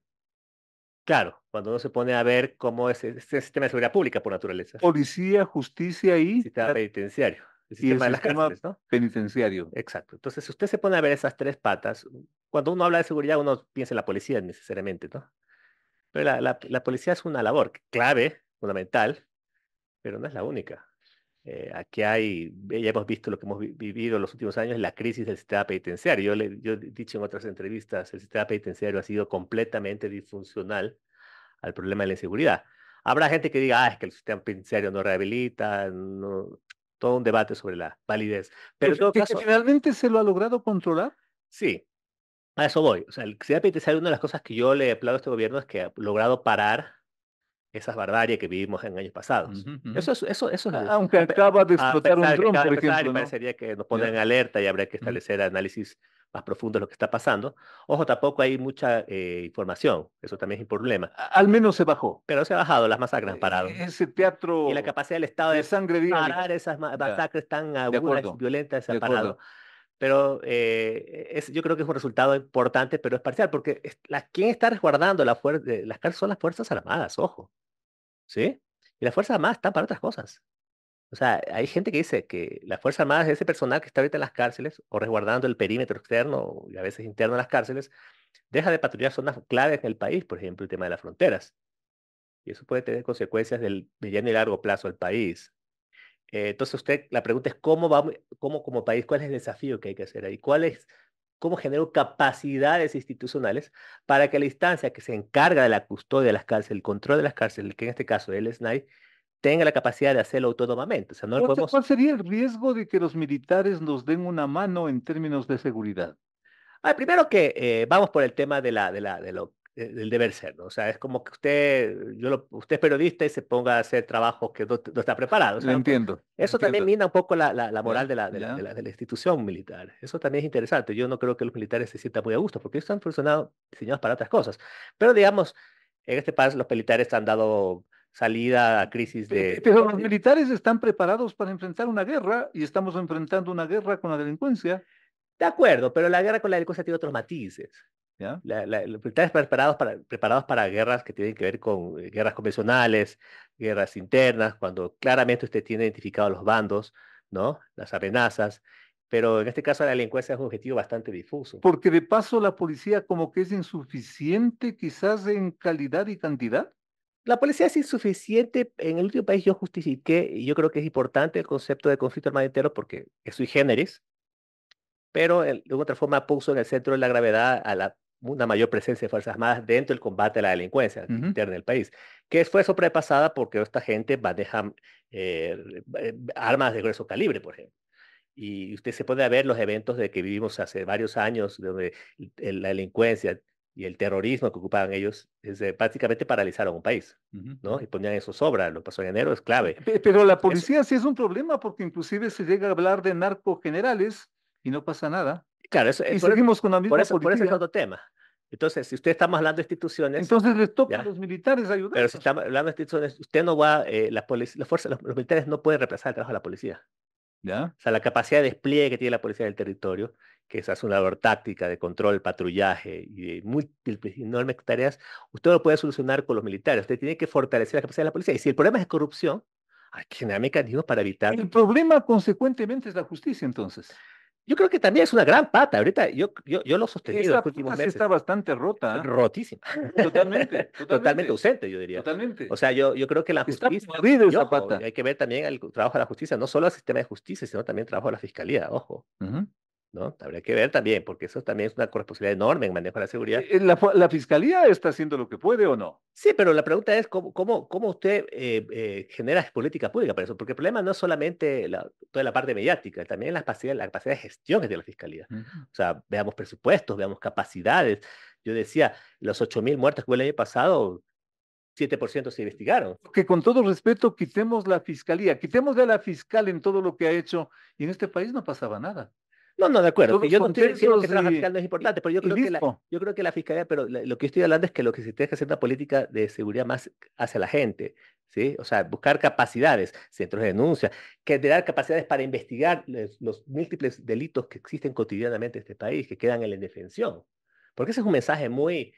Claro, cuando uno se pone a ver cómo es el este sistema de seguridad pública por naturaleza. Policía, justicia y... Sistema penitenciario. El sistema, de las cárceles, ¿no? penitenciario. Exacto. Entonces, si usted se pone a ver esas tres patas, cuando uno habla de seguridad, uno piensa en la policía necesariamente, ¿no? Pero la policía es una labor clave, fundamental, pero no es la única. Eh, aquí hay, ya hemos visto lo que hemos vivido en los últimos años, la crisis del sistema penitenciario. Yo, he dicho en otras entrevistas, el sistema penitenciario ha sido completamente disfuncional al problema de la inseguridad. Habrá gente que diga, ah, es que el sistema penitenciario no rehabilita, todo un debate sobre la validez. Pero, pues todo caso, ¿Finalmente se lo ha logrado controlar? Sí, a eso voy. O sea, el sistema penitenciario, una de las cosas que yo le aplaudo a este gobierno es que ha logrado parar esas barbarias que vivimos en años pasados. Eso eso, eso Aunque acaba de explotar un dron, por ejemplo. Parecería que nos ponen en alerta y habría que establecer análisis más profundos de lo que está pasando. Ojo, tampoco hay mucha eh, información, eso también es un problema. Al menos se bajó. Pero se ha bajado, las masacres han parado. Eh, ese teatro... Y la capacidad del Estado de, sangre parar esas masacres tan agudas, violentas, se parado. Pero eh, yo creo que es un resultado importante, pero es parcial, porque la, quien está resguardando la las son las Fuerzas Armadas, ojo. ¿sí? Y las Fuerzas Armadas están para otras cosas. O sea, hay gente que dice que las Fuerzas Armadas, ese personal que está ahorita en las cárceles o resguardando el perímetro externo y a veces interno de las cárceles, deja de patrullar zonas claves en el país, por ejemplo, el tema de las fronteras. Y eso puede tener consecuencias del mediano y largo plazo al país. Eh, entonces usted, la pregunta es cómo va, cómo como país, cuál es el desafío que hay que hacer ahí, cuál es cómo genero capacidades institucionales para que la instancia que se encarga de la custodia de las cárceles, el control de las cárceles, que en este caso es el SNAI, tenga la capacidad de hacerlo autónomamente. O sea, no ¿Cuál, sería el riesgo de que los militares nos den una mano en términos de seguridad? Ah, primero que eh, vamos por el tema de, la, de, la, de lo eh, el deber ser, O sea, es como que usted, yo usted es periodista y se ponga a hacer trabajos que no, está preparado. lo pues, entiendo. Eso también mina un poco la, la, moral de la, de, de la, institución militar. Eso también es interesante. Yo no creo que los militares se sientan muy a gusto, porque están funcionando diseñados para otras cosas. Pero digamos, en este país los militares han dado salida a crisis de... Pero los militares están preparados para enfrentar una guerra y estamos enfrentando una guerra con la delincuencia. De acuerdo, pero la guerra con la delincuencia tiene otros matices. Pues, preparados para, preparados para guerras que tienen que ver con eh, guerras convencionales, guerras internas, cuando claramente usted tiene identificados los bandos, ¿no? las amenazas. Pero en este caso la delincuencia es un objetivo bastante difuso. Porque de paso la policía como que es insuficiente quizás en calidad y cantidad. La policía es insuficiente. En el último país yo justifiqué, y yo creo que es importante el concepto de conflicto armado entero porque es sui generis, pero de otra forma puso en el centro de la gravedad a la, una mayor presencia de Fuerzas Armadas dentro del combate a la delincuencia interna del país, que fue sobrepasada porque esta gente maneja eh, eh, armas de grueso calibre, por ejemplo. Y usted se puede ver los eventos de que vivimos hace varios años, donde la delincuencia y el terrorismo que ocupaban ellos, prácticamente paralizaron un país, ¿no? Y ponían eso sobra, lo pasó en enero, es clave. Pero la policía sí es un problema, porque inclusive se llega a hablar de narcogenerales y no pasa nada. Claro, eso, eh, y seguimos con la por eso, Por es otro tema. Entonces, si usted está hablando de instituciones... Entonces les toca a los militares ayudar. Pero si estamos hablando de instituciones, usted no va, eh, la los, militares no pueden reemplazar el trabajo de la policía. ¿Ya? O sea, la capacidad de despliegue que tiene la policía del territorio, que es una labor táctica de control, patrullaje y múltiples enormes tareas, usted no lo puede solucionar con los militares. Usted tiene que fortalecer la capacidad de la policía. Y si el problema es corrupción, hay que generar mecanismos para evitar... El problema, consecuentemente, es la justicia, entonces yo creo que también es una gran pata. Ahorita yo, yo, yo lo he sostenido en los últimos meses. está bastante rota. ¿eh? Rotísima. Totalmente, totalmente, ausente, yo diría. Totalmente. O sea, yo, yo creo que la justicia. Hay que ver también el trabajo de la justicia, no solo el sistema de justicia, sino también el trabajo de la fiscalía, ojo. Habría que ver también, porque eso también es una corresponsabilidad enorme en manejo de la seguridad. Eh, eh, ¿La, fiscalía está haciendo lo que puede o no? Sí, pero la pregunta es cómo, cómo, cómo usted eh, genera política pública para eso, porque el problema no es solamente toda la parte mediática, también la capacidad, la capacidad de gestión de la fiscalía. O sea, veamos presupuestos, veamos capacidades. Yo decía, los 8.000 muertos que hubo el año pasado, 7% se investigaron. Que con todo respeto quitemos la fiscalía, quitemos de la fiscal en todo lo que ha hecho y en este país no pasaba nada. No, no, de acuerdo. Yo no estoy diciendo que ser no es importante, pero yo creo, que la, fiscalía, pero lo que estoy hablando es que lo que se tiene que hacer es una política de seguridad más hacia la gente, ¿sí? O sea, buscar capacidades, centros de denuncia, que dar capacidades para investigar los, los, múltiples delitos que existen cotidianamente en este país, que quedan en la indefensión. Porque ese es un mensaje muy,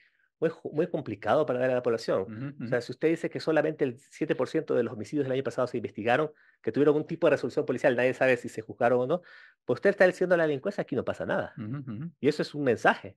muy, complicado para ver a la población. O sea, si usted dice que solamente el 7% de los homicidios del año pasado se investigaron, que tuvieron algún tipo de resolución policial, nadie sabe si se juzgaron o no, pues usted está diciendo a la delincuencia, aquí no pasa nada. y eso es un mensaje.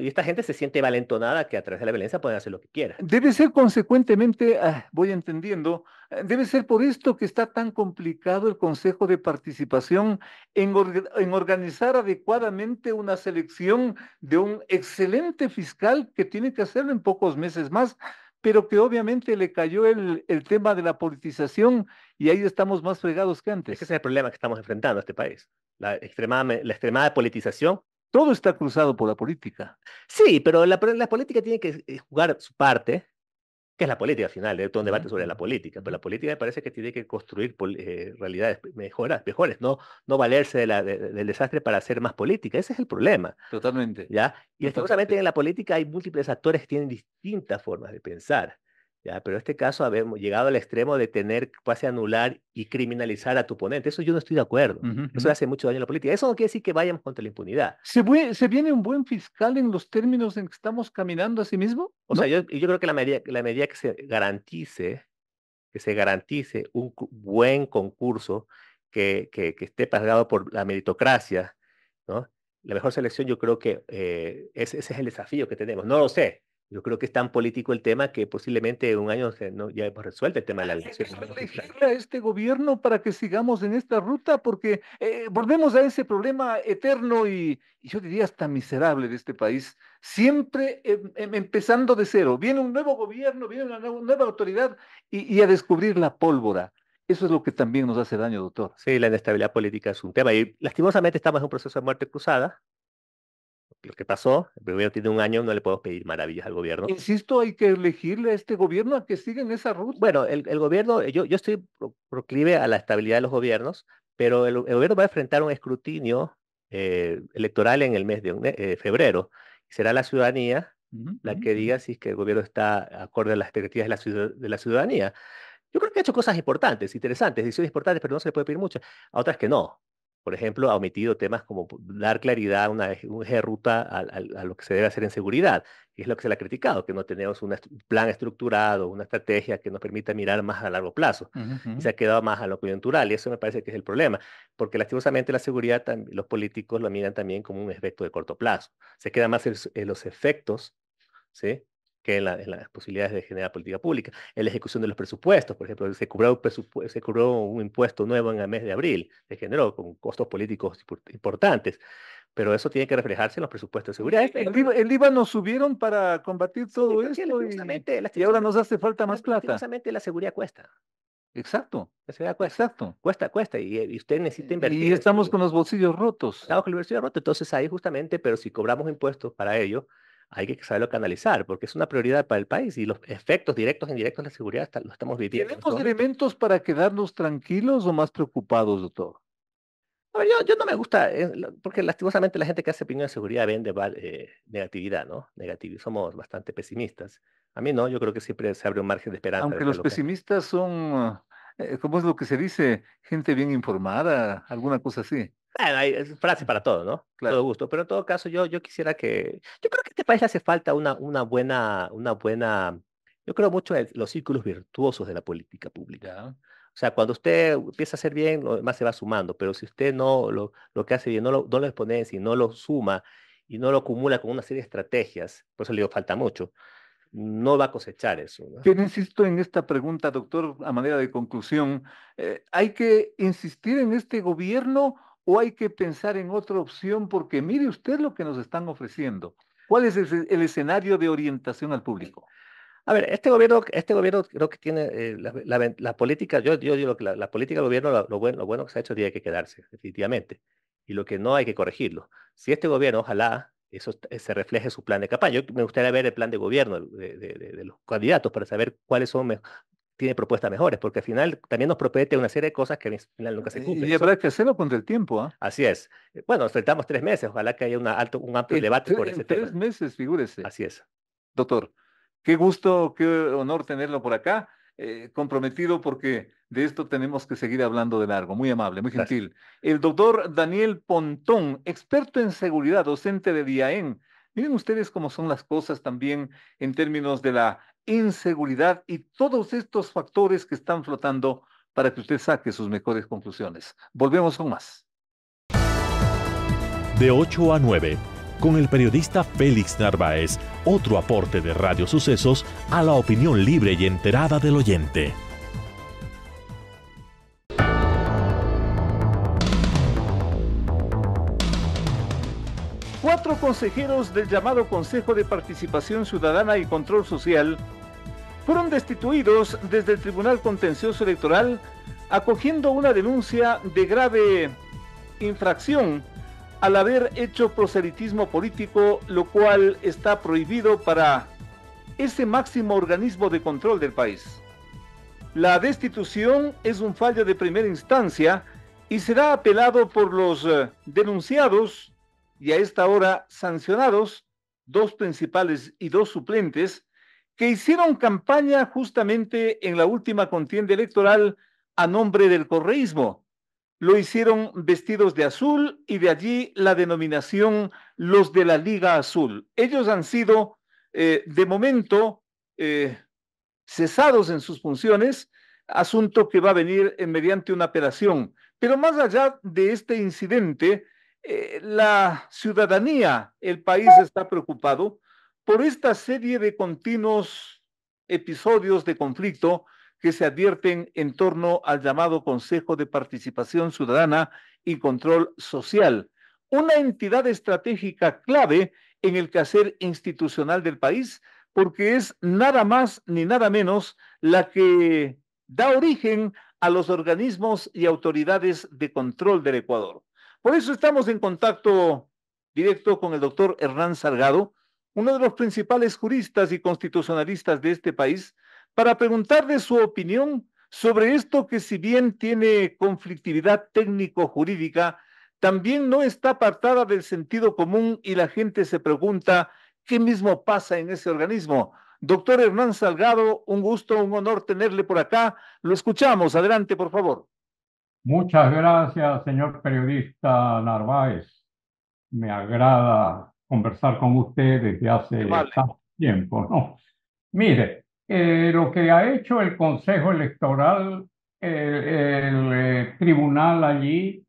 Y esta gente se siente valentonada que a través de la violencia pueden hacer lo que quiera. Debe ser consecuentemente, ah, voy entendiendo, eh, debe ser por esto que está tan complicado el Consejo de Participación en, organizar adecuadamente una selección de un excelente fiscal que tiene que hacerlo en pocos meses más pero que obviamente le cayó el, tema de la politización y ahí estamos más fregados que antes. ese es el problema que estamos enfrentando a este país, la extremada, la extremada politización todo está cruzado por la política. Sí, pero la, política tiene que eh, jugar su parte, que es la política al final, es eh, todo un debate sobre la política, pero la política me parece que tiene que construir eh, realidades mejoras, mejores, no, no valerse del desastre para hacer más política, ese es el problema. Totalmente. ¿ya? Y efectivamente, en la política hay múltiples actores que tienen distintas formas de pensar. Ya, pero en este caso, habemos llegado al extremo de tener casi anular y criminalizar a tu ponente, eso yo no estoy de acuerdo. eso hace mucho daño a la política. Eso no quiere decir que vayamos contra la impunidad. ¿Se, ¿Se, viene un buen fiscal en los términos en que estamos caminando a sí mismo? O sea, yo, yo, creo que la medida, la medida que se garantice, que se garantice un buen concurso que, que, esté pagado por la meritocracia, ¿no? La mejor selección, yo creo que eh, ese es el desafío que tenemos. No lo sé, yo creo que es tan político el tema que posiblemente un año no, ya hemos resuelto el tema de la elección. elegirle a este gobierno para que sigamos en esta ruta, porque eh, volvemos a ese problema eterno y, yo diría hasta miserable de este país, siempre em, em, empezando de cero. Viene un nuevo gobierno, viene una nueva, autoridad y, y a descubrir la pólvora. Eso es lo que también nos hace daño, doctor. Sí, la inestabilidad política es un tema. Y lastimosamente estamos en un proceso de muerte cruzada lo que pasó, el gobierno tiene un año, no le puedo pedir maravillas al gobierno. Insisto, hay que elegirle a este gobierno a que siga en esa ruta. Bueno, el, gobierno, yo, yo estoy proclive a la estabilidad de los gobiernos, pero el, gobierno va a enfrentar un escrutinio eh, electoral en el mes de eh, febrero. Será la ciudadanía la que diga si es que el gobierno está acorde a las expectativas de la, de la ciudadanía. Yo creo que ha hecho cosas importantes, interesantes, decisiones importantes, pero no se le puede pedir mucho. A otras que no por ejemplo, ha omitido temas como dar claridad, una, eje ruta a, lo que se debe hacer en seguridad, y es lo que se le ha criticado, que no tenemos un plan estructurado, una estrategia que nos permita mirar más a largo plazo. se ha quedado más a lo coyuntural, y eso me parece que es el problema, porque lastimosamente la seguridad, los políticos lo miran también como un efecto de corto plazo. Se quedan más en los efectos ¿sí? que en, las posibilidades de generar política pública. En la ejecución de los presupuestos, por ejemplo, se cobró, un, se un impuesto nuevo en el mes de abril, se generó con costos políticos importantes, pero eso tiene que reflejarse en los presupuestos de seguridad. El, IVA, nos subieron para combatir todo eso. esto y, ahora nos hace falta más plata. la seguridad cuesta. Exacto. La seguridad cuesta. Exacto. Cuesta, cuesta. Y, eh, usted necesita invertir. Y estamos con los bolsillos rotos. Estamos con los bolsillos rotos. Entonces ahí justamente, pero si cobramos impuestos para ello, hay que saberlo canalizar, porque es una prioridad para el país y los efectos directos e indirectos de la seguridad lo estamos viviendo. ¿Tenemos elementos para quedarnos tranquilos o más preocupados, doctor? A ver, yo, no me gusta, eh, porque lastimosamente la gente que hace opinión de seguridad vende eh, negatividad, ¿no? Negativo, somos bastante pesimistas. A mí no, yo creo que siempre se abre un margen de esperanza. Aunque los pesimistas son, eh, ¿cómo es lo que se dice? Gente bien informada, alguna cosa así. Bueno, hay frase para todo, ¿no? Claro. Todo gusto. Pero en todo caso, yo, yo quisiera que. Yo creo que este país le hace falta una, una buena. Una buena... Yo creo mucho en los círculos virtuosos de la política pública. O sea, cuando usted empieza a hacer bien, lo demás se va sumando. Pero si usted no lo, lo que hace bien, no lo, no lo no lo suma y no lo acumula con una serie de estrategias, por eso le digo, falta mucho no va a cosechar eso. Yo insisto en esta pregunta, doctor, a manera de conclusión. Eh, ¿Hay que insistir en este gobierno o hay que pensar en otra opción porque mire usted lo que nos están ofreciendo. ¿Cuál es el, escenario de orientación al público? A ver, este gobierno, este gobierno creo que tiene eh, la, política, yo, yo digo que la, política del gobierno, lo, bueno, bueno que se ha hecho tiene que quedarse, definitivamente. Y lo que no hay que corregirlo. Si este gobierno, ojalá eso eh, se refleje en su plan de campaña. Yo me gustaría ver el plan de gobierno de, los candidatos para saber cuáles son tiene propuestas mejores, porque al final también nos propete una serie de cosas que al final nunca se eh, cumplen. Y habrá que hacerlo con el tiempo. ¿ah? Así es. Eh, bueno, nos faltamos tres meses, ojalá que haya un alto, un amplio debate por ese tres tema. Tres meses, figúrese. Así es. Doctor, qué gusto, qué honor tenerlo por acá, eh, comprometido porque de esto tenemos que seguir hablando de largo. Muy amable, muy gentil. El doctor Daniel Pontón, experto en seguridad, docente de DIAEN, Miren ustedes cómo son las cosas también en términos de la inseguridad y todos estos factores que están flotando para que usted saque sus mejores conclusiones. Volvemos con más. De 8 a 9, con el periodista Félix Narváez, otro aporte de Radio Sucesos a la opinión libre y enterada del oyente. consejeros del llamado Consejo de Participación Ciudadana y Control Social fueron destituidos desde el Tribunal Contencioso Electoral acogiendo una denuncia de grave infracción al haber hecho proselitismo político, lo cual está prohibido para ese máximo organismo de control del país. La destitución es un fallo de primera instancia y será apelado por los eh, denunciados y a esta hora sancionados dos principales y dos suplentes que hicieron campaña justamente en la última contienda electoral a nombre del correísmo. Lo hicieron vestidos de azul y de allí la denominación los de la Liga Azul. Ellos han sido, eh, de momento, eh, cesados en sus funciones, asunto que va a venir mediante una apelación. Pero más allá de este incidente, eh, la ciudadanía, el país está preocupado por esta serie de continuos episodios de conflicto que se advierten en torno al llamado Consejo de Participación Ciudadana y Control Social, una entidad estratégica clave en el quehacer institucional del país, porque es nada más ni nada menos la que da origen a los organismos y autoridades de control del Ecuador. Por eso estamos en contacto directo con el doctor Hernán Salgado, uno de los principales juristas y constitucionalistas de este país, para preguntarle su opinión sobre esto que si bien tiene conflictividad técnico-jurídica, también no está apartada del sentido común y la gente se pregunta qué mismo pasa en ese organismo. Doctor Hernán Salgado, un gusto, un honor tenerle por acá. Lo escuchamos. Adelante, por favor. Muchas gracias, señor periodista Narváez. Me agrada conversar con usted desde hace tiempo. ¿no? Mire, eh, lo que ha hecho el Consejo Electoral, el, eh, tribunal allí,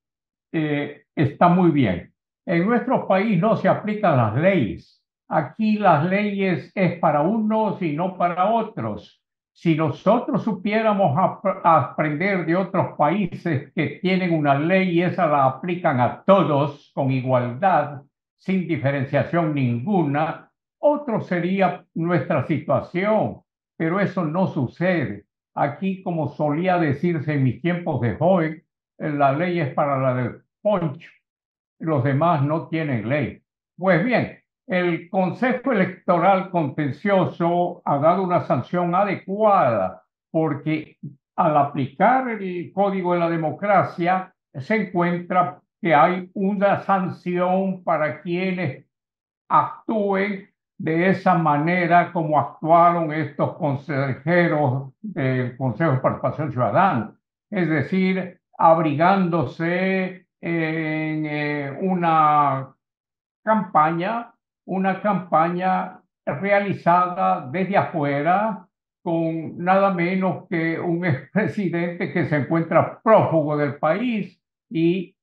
eh, está muy bien. En nuestro país no se aplican las leyes. Aquí las leyes es para unos y no para otros. Si nosotros supiéramos aprender de otros países que tienen una ley y esa la aplican a todos con igualdad, sin diferenciación ninguna, otro sería nuestra situación, pero eso no sucede. Aquí, como solía decirse en mis tiempos de joven, eh, la ley es para la del poncho. Los demás no tienen ley. Pues bien, el Consejo Electoral Contencioso ha dado una sanción adecuada porque al aplicar el Código de la Democracia se encuentra que hay una sanción para quienes actúen de esa manera como actuaron estos consejeros del Consejo de Participación Ciudadana, es decir, abrigándose en eh, una campaña una campaña realizada desde afuera con nada menos que un expresidente que se encuentra prófugo del país y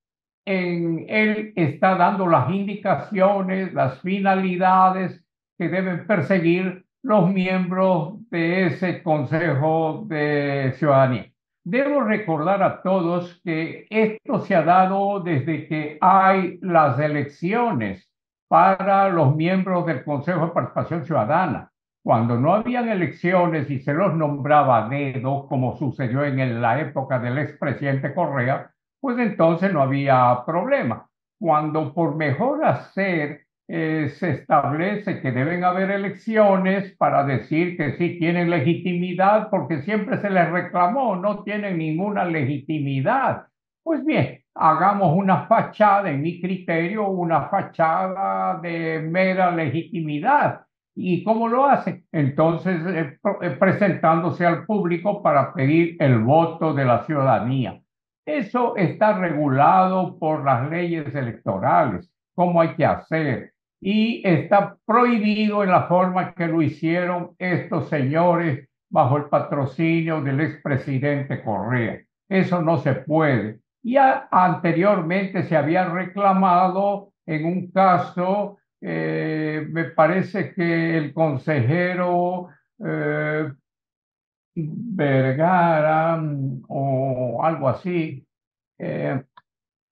en él está dando las indicaciones, las finalidades que deben perseguir los miembros de ese Consejo de Ciudadanía. Debo recordar a todos que esto se ha dado desde que hay las elecciones para los miembros del Consejo de Participación Ciudadana. Cuando no habían elecciones y se los nombraba a dedo, como sucedió en la época del expresidente Correa, pues entonces no había problema. Cuando por mejor hacer eh, se establece que deben haber elecciones para decir que sí tienen legitimidad, porque siempre se les reclamó, no tienen ninguna legitimidad. Pues bien, hagamos una fachada, en mi criterio, una fachada de mera legitimidad. ¿Y cómo lo hace? Entonces, eh, eh, presentándose al público para pedir el voto de la ciudadanía. Eso está regulado por las leyes electorales, cómo hay que hacer. Y está prohibido en la forma que lo hicieron estos señores bajo el patrocinio del expresidente Correa. Eso no se puede y anteriormente se había reclamado en un caso, eh, me parece que el consejero eh, Vergara o algo así, eh,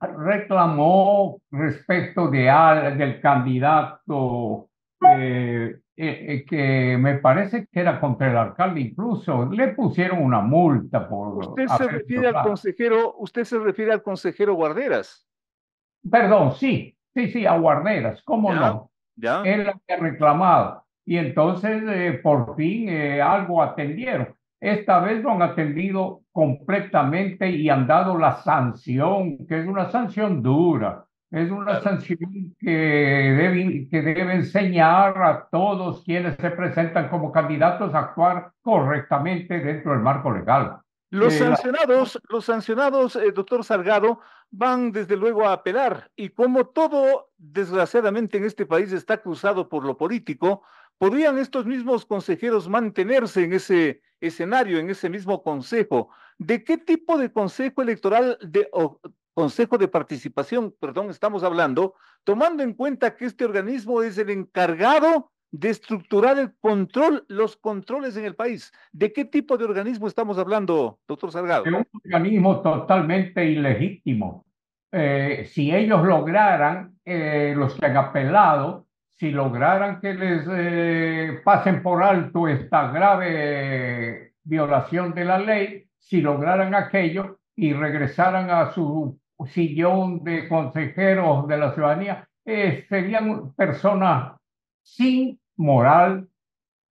reclamó respecto de, del candidato eh, eh, eh, que me parece que era contra el alcalde incluso, le pusieron una multa por... Usted se refiere al consejero, usted se refiere al consejero Guarderas. Perdón, sí, sí, sí, a Guarderas, ¿cómo no? Ya. Él había reclamado y entonces por fin algo atendieron. Esta vez lo han atendido completamente y han dado la sanción, que es una sanción dura, es una sanción que debe, que debe enseñar a todos quienes se presentan como candidatos a actuar correctamente dentro del marco legal. Los eh, sancionados, los sancionados, eh, doctor Salgado, van desde luego a apelar y como todo, desgraciadamente en este país está cruzado por lo político, ¿podrían estos mismos consejeros mantenerse en ese escenario, en ese mismo consejo? ¿De qué tipo de consejo electoral de, Consejo de Participación, perdón, estamos hablando, tomando en cuenta que este organismo es el encargado de estructurar el control, los controles en el país. ¿De qué tipo de organismo estamos hablando, doctor Salgado? De un organismo totalmente ilegítimo. Eh, si ellos lograran, eh, los que han apelado, si lograran que les eh, pasen por alto esta grave violación de la ley, si lograran aquello y regresaran a su sillón de consejeros de la ciudadanía, eh, serían personas sin moral,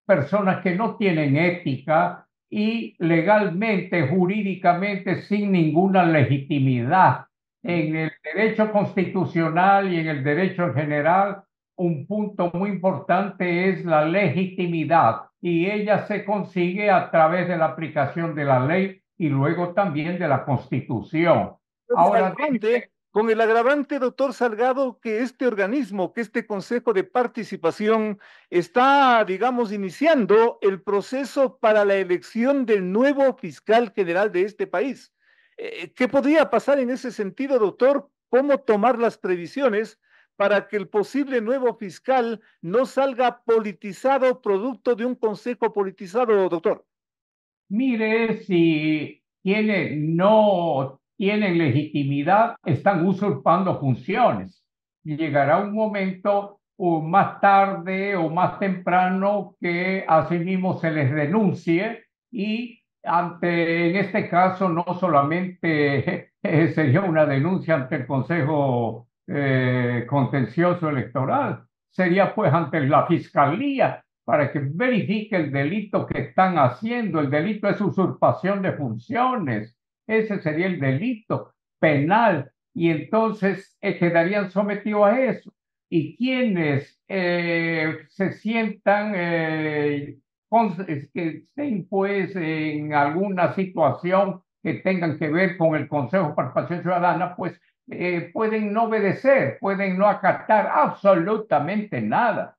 personas que no tienen ética y legalmente, jurídicamente, sin ninguna legitimidad. En el derecho constitucional y en el derecho general, un punto muy importante es la legitimidad y ella se consigue a través de la aplicación de la ley y luego también de la constitución. Ahora con el agravante, doctor Salgado, que este organismo, que este Consejo de Participación está, digamos, iniciando el proceso para la elección del nuevo fiscal general de este país. Eh, ¿Qué podría pasar en ese sentido, doctor? ¿Cómo tomar las previsiones para que el posible nuevo fiscal no salga politizado, producto de un consejo politizado, doctor? Mire, si tiene no tienen legitimidad, están usurpando funciones. Llegará un momento o más tarde o más temprano que asimismo se les denuncie y ante, en este caso, no solamente eh, sería una denuncia ante el Consejo eh, Contencioso Electoral, sería pues ante la Fiscalía para que verifique el delito que están haciendo. El delito es usurpación de funciones. Ese sería el delito penal y entonces eh, quedarían sometidos a eso. Y quienes eh, se sientan, eh, que estén pues en alguna situación que tengan que ver con el Consejo de Participación Ciudadana, pues pueden no obedecer, pueden no acatar absolutamente nada.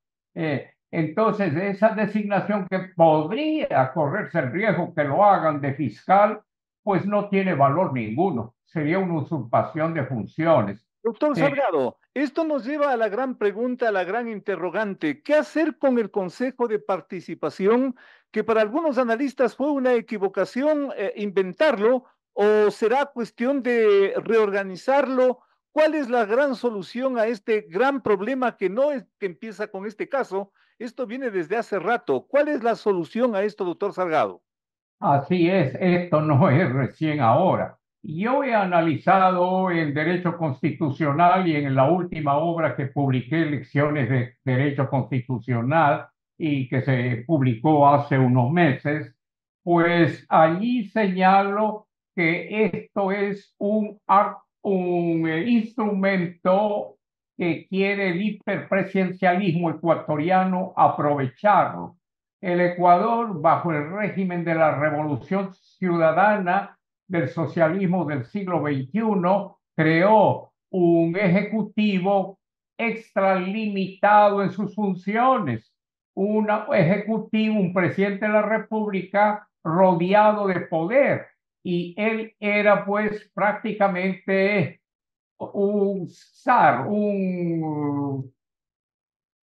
entonces, esa designación que podría correrse el riesgo que lo hagan de fiscal, pues no tiene valor ninguno. Sería una usurpación de funciones. Doctor Salgado, esto nos lleva a la gran pregunta, a la gran interrogante. ¿Qué hacer con el Consejo de Participación, que para algunos analistas fue una equivocación eh, inventarlo, o será cuestión de reorganizarlo? ¿Cuál es la gran solución a este gran problema que no que empieza con este caso? Esto viene desde hace rato. ¿Cuál es la solución a esto, doctor Salgado? Así es, esto no es recién ahora. Yo he analizado el derecho constitucional y en la última obra que publiqué, Lecciones de Derecho Constitucional, y que se publicó hace unos meses, pues allí señalo que esto es un, eh, instrumento que quiere el hiperpresidencialismo ecuatoriano aprovecharlo el Ecuador bajo el régimen de la revolución ciudadana del socialismo del siglo XXI creó un ejecutivo extralimitado en sus funciones, un ejecutivo, un presidente de la República rodeado de poder y él era pues prácticamente un zar, un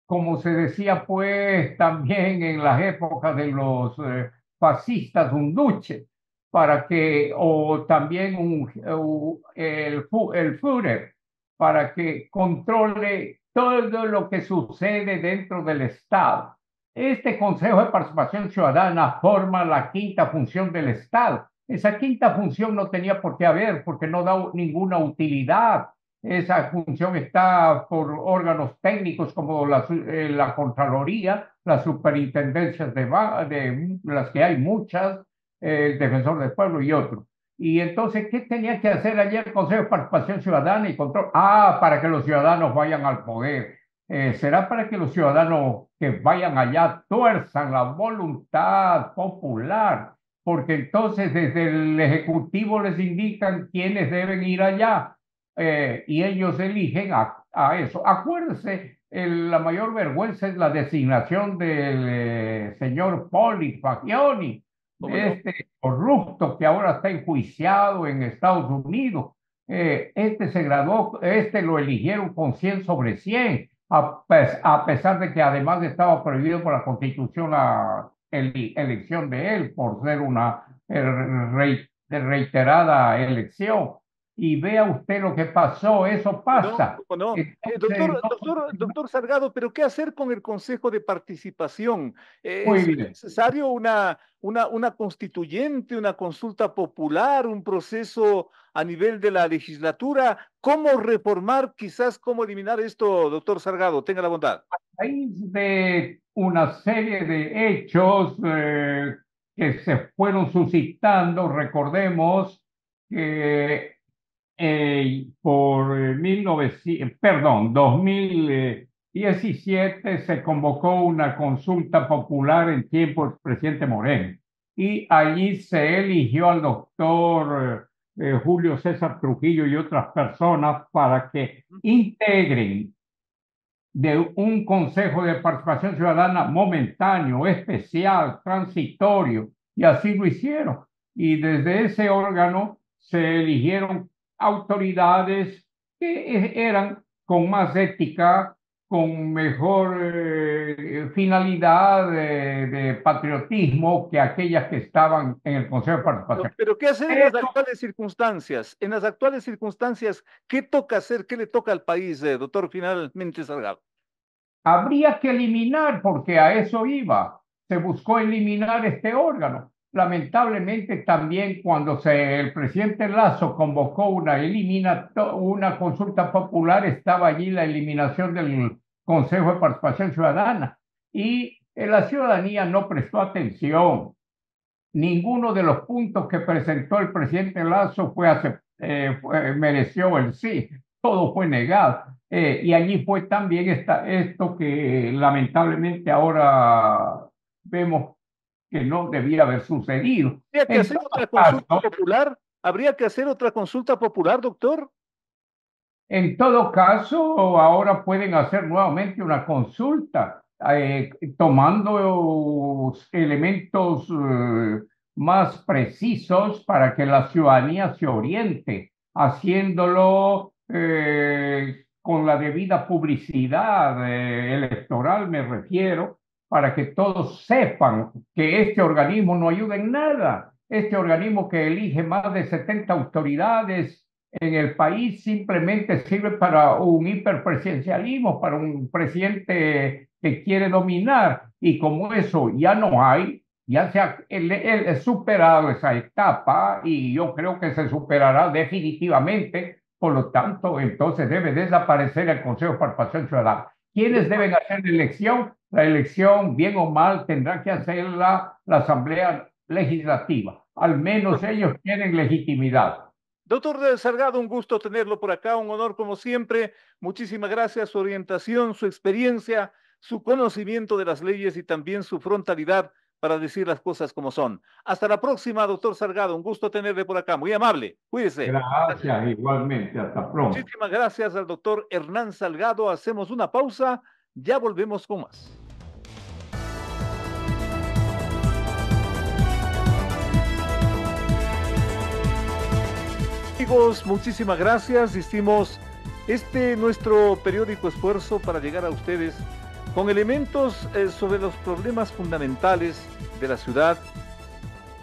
como se decía pues también en las épocas de los eh, fascistas, fascistas duche para que, o también el, el Führer, para que controle todo lo que sucede dentro del Estado. Este Consejo de Participación Ciudadana forma la quinta función del Estado. Esa quinta función no tenía por qué haber porque no da ninguna utilidad esa función está por órganos técnicos como la, eh, Contraloría, las superintendencias de, las que hay muchas, el eh, Defensor del Pueblo y otros. Y entonces, ¿qué tenía que hacer ayer el Consejo de Participación Ciudadana y Control? Ah, para que los ciudadanos vayan al poder. Eh, ¿Será para que los ciudadanos que vayan allá tuerzan la voluntad popular? Porque entonces desde el Ejecutivo les indican quiénes deben ir allá eh, y ellos eligen a, eso. acuérdense, la mayor vergüenza es la designación del eh, señor Poli Fagioni, este corrupto que ahora está enjuiciado en Estados Unidos. Eh, este se graduó, este lo eligieron con 100 sobre 100, a, pesar de que además estaba prohibido por la Constitución la elección de él por ser una reiterada elección y vea usted lo que pasó, eso pasa. Eh, doctor, doctor, doctor, pero ¿qué hacer con el Consejo de Participación? Eh, ¿Es necesario una, una, una constituyente, una consulta popular, un proceso a nivel de la legislatura? ¿Cómo reformar, quizás cómo eliminar esto, doctor Sargado? Tenga la bondad. A raíz de una serie de hechos eh, que se fueron suscitando, recordemos que eh, por 19, perdón, 2017 eh, se convocó una consulta popular en tiempo del presidente Moreno y allí se eligió al doctor eh, eh, Julio César Trujillo y otras personas para que integren de un Consejo de Participación Ciudadana momentáneo, especial, transitorio, y así lo hicieron. Y desde ese órgano se eligieron autoridades que eh, eran con más ética, con mejor eh, finalidad de, patriotismo que aquellas que estaban en el Consejo de Participación. Pero, ¿qué hacer en las actuales circunstancias? En las actuales circunstancias, ¿qué toca hacer? ¿Qué le toca al país, doctor eh, doctor finalmente Salgado? Habría que eliminar, porque a eso iba. Se buscó eliminar este órgano lamentablemente también cuando el presidente Lazo convocó una, elimina, una consulta popular, estaba allí la eliminación del Consejo de Participación Ciudadana y eh, la ciudadanía no prestó atención. Ninguno de los puntos que presentó el presidente Lazo fue, eh, mereció el sí, todo fue negado. Eh, y allí fue también esta, esto que lamentablemente ahora vemos que no debía haber sucedido. Habría que hacer otra consulta popular. Habría que hacer otra consulta popular, doctor. En todo caso, ahora pueden hacer nuevamente una consulta eh, tomando elementos eh, más precisos para que la ciudadanía se oriente, haciéndolo eh, con la debida publicidad electoral, me refiero, para que todos sepan que este organismo no ayuda en nada. Este organismo que elige más de 70 autoridades en el país simplemente sirve para un hiperpresidencialismo, para un presidente que quiere dominar. Y como eso ya no hay, ya se ha superado esa etapa y yo creo que se superará definitivamente. Por lo tanto, entonces debe desaparecer el Consejo de Participación Ciudadana. ¿Quiénes deben hacer la elección? La elección, bien o mal, tendrá que hacerla la Asamblea Legislativa. Al menos ellos tienen legitimidad. Doctor de Salgado, un gusto tenerlo por acá, un honor como siempre. Muchísimas gracias, su orientación, su experiencia, su conocimiento de las leyes y también su frontalidad para decir las cosas como son. Hasta la próxima, doctor Salgado. Un gusto tenerle por acá. Muy amable. Cuídese. Gracias, igualmente. Hasta pronto. Muchísimas gracias al doctor Hernán Salgado. Hacemos una pausa. Ya volvemos con más. Amigos, muchísimas gracias. Hicimos este nuestro periódico esfuerzo para llegar a ustedes con elementos eh, sobre los problemas fundamentales de la ciudad,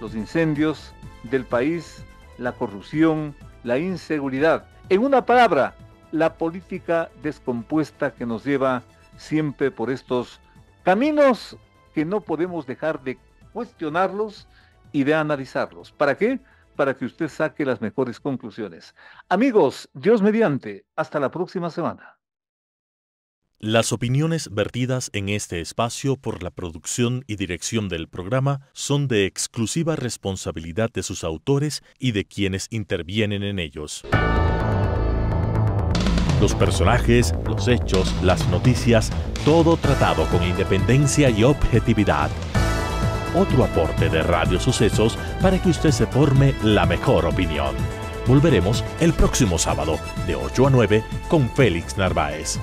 los incendios del país, la corrupción, la inseguridad. En una palabra, la política descompuesta que nos lleva siempre por estos caminos que no podemos dejar de cuestionarlos y de analizarlos. ¿Para qué? Para que usted saque las mejores conclusiones. Amigos, Dios mediante, hasta la próxima semana. Las opiniones vertidas en este espacio por la producción y dirección del programa son de exclusiva responsabilidad de sus autores y de quienes intervienen en ellos. Los personajes, los hechos, las noticias, todo tratado con independencia y objetividad. Otro aporte de Radio Sucesos para que usted se forme la mejor opinión. Volveremos el próximo sábado de 8 a 9 con Félix Narváez.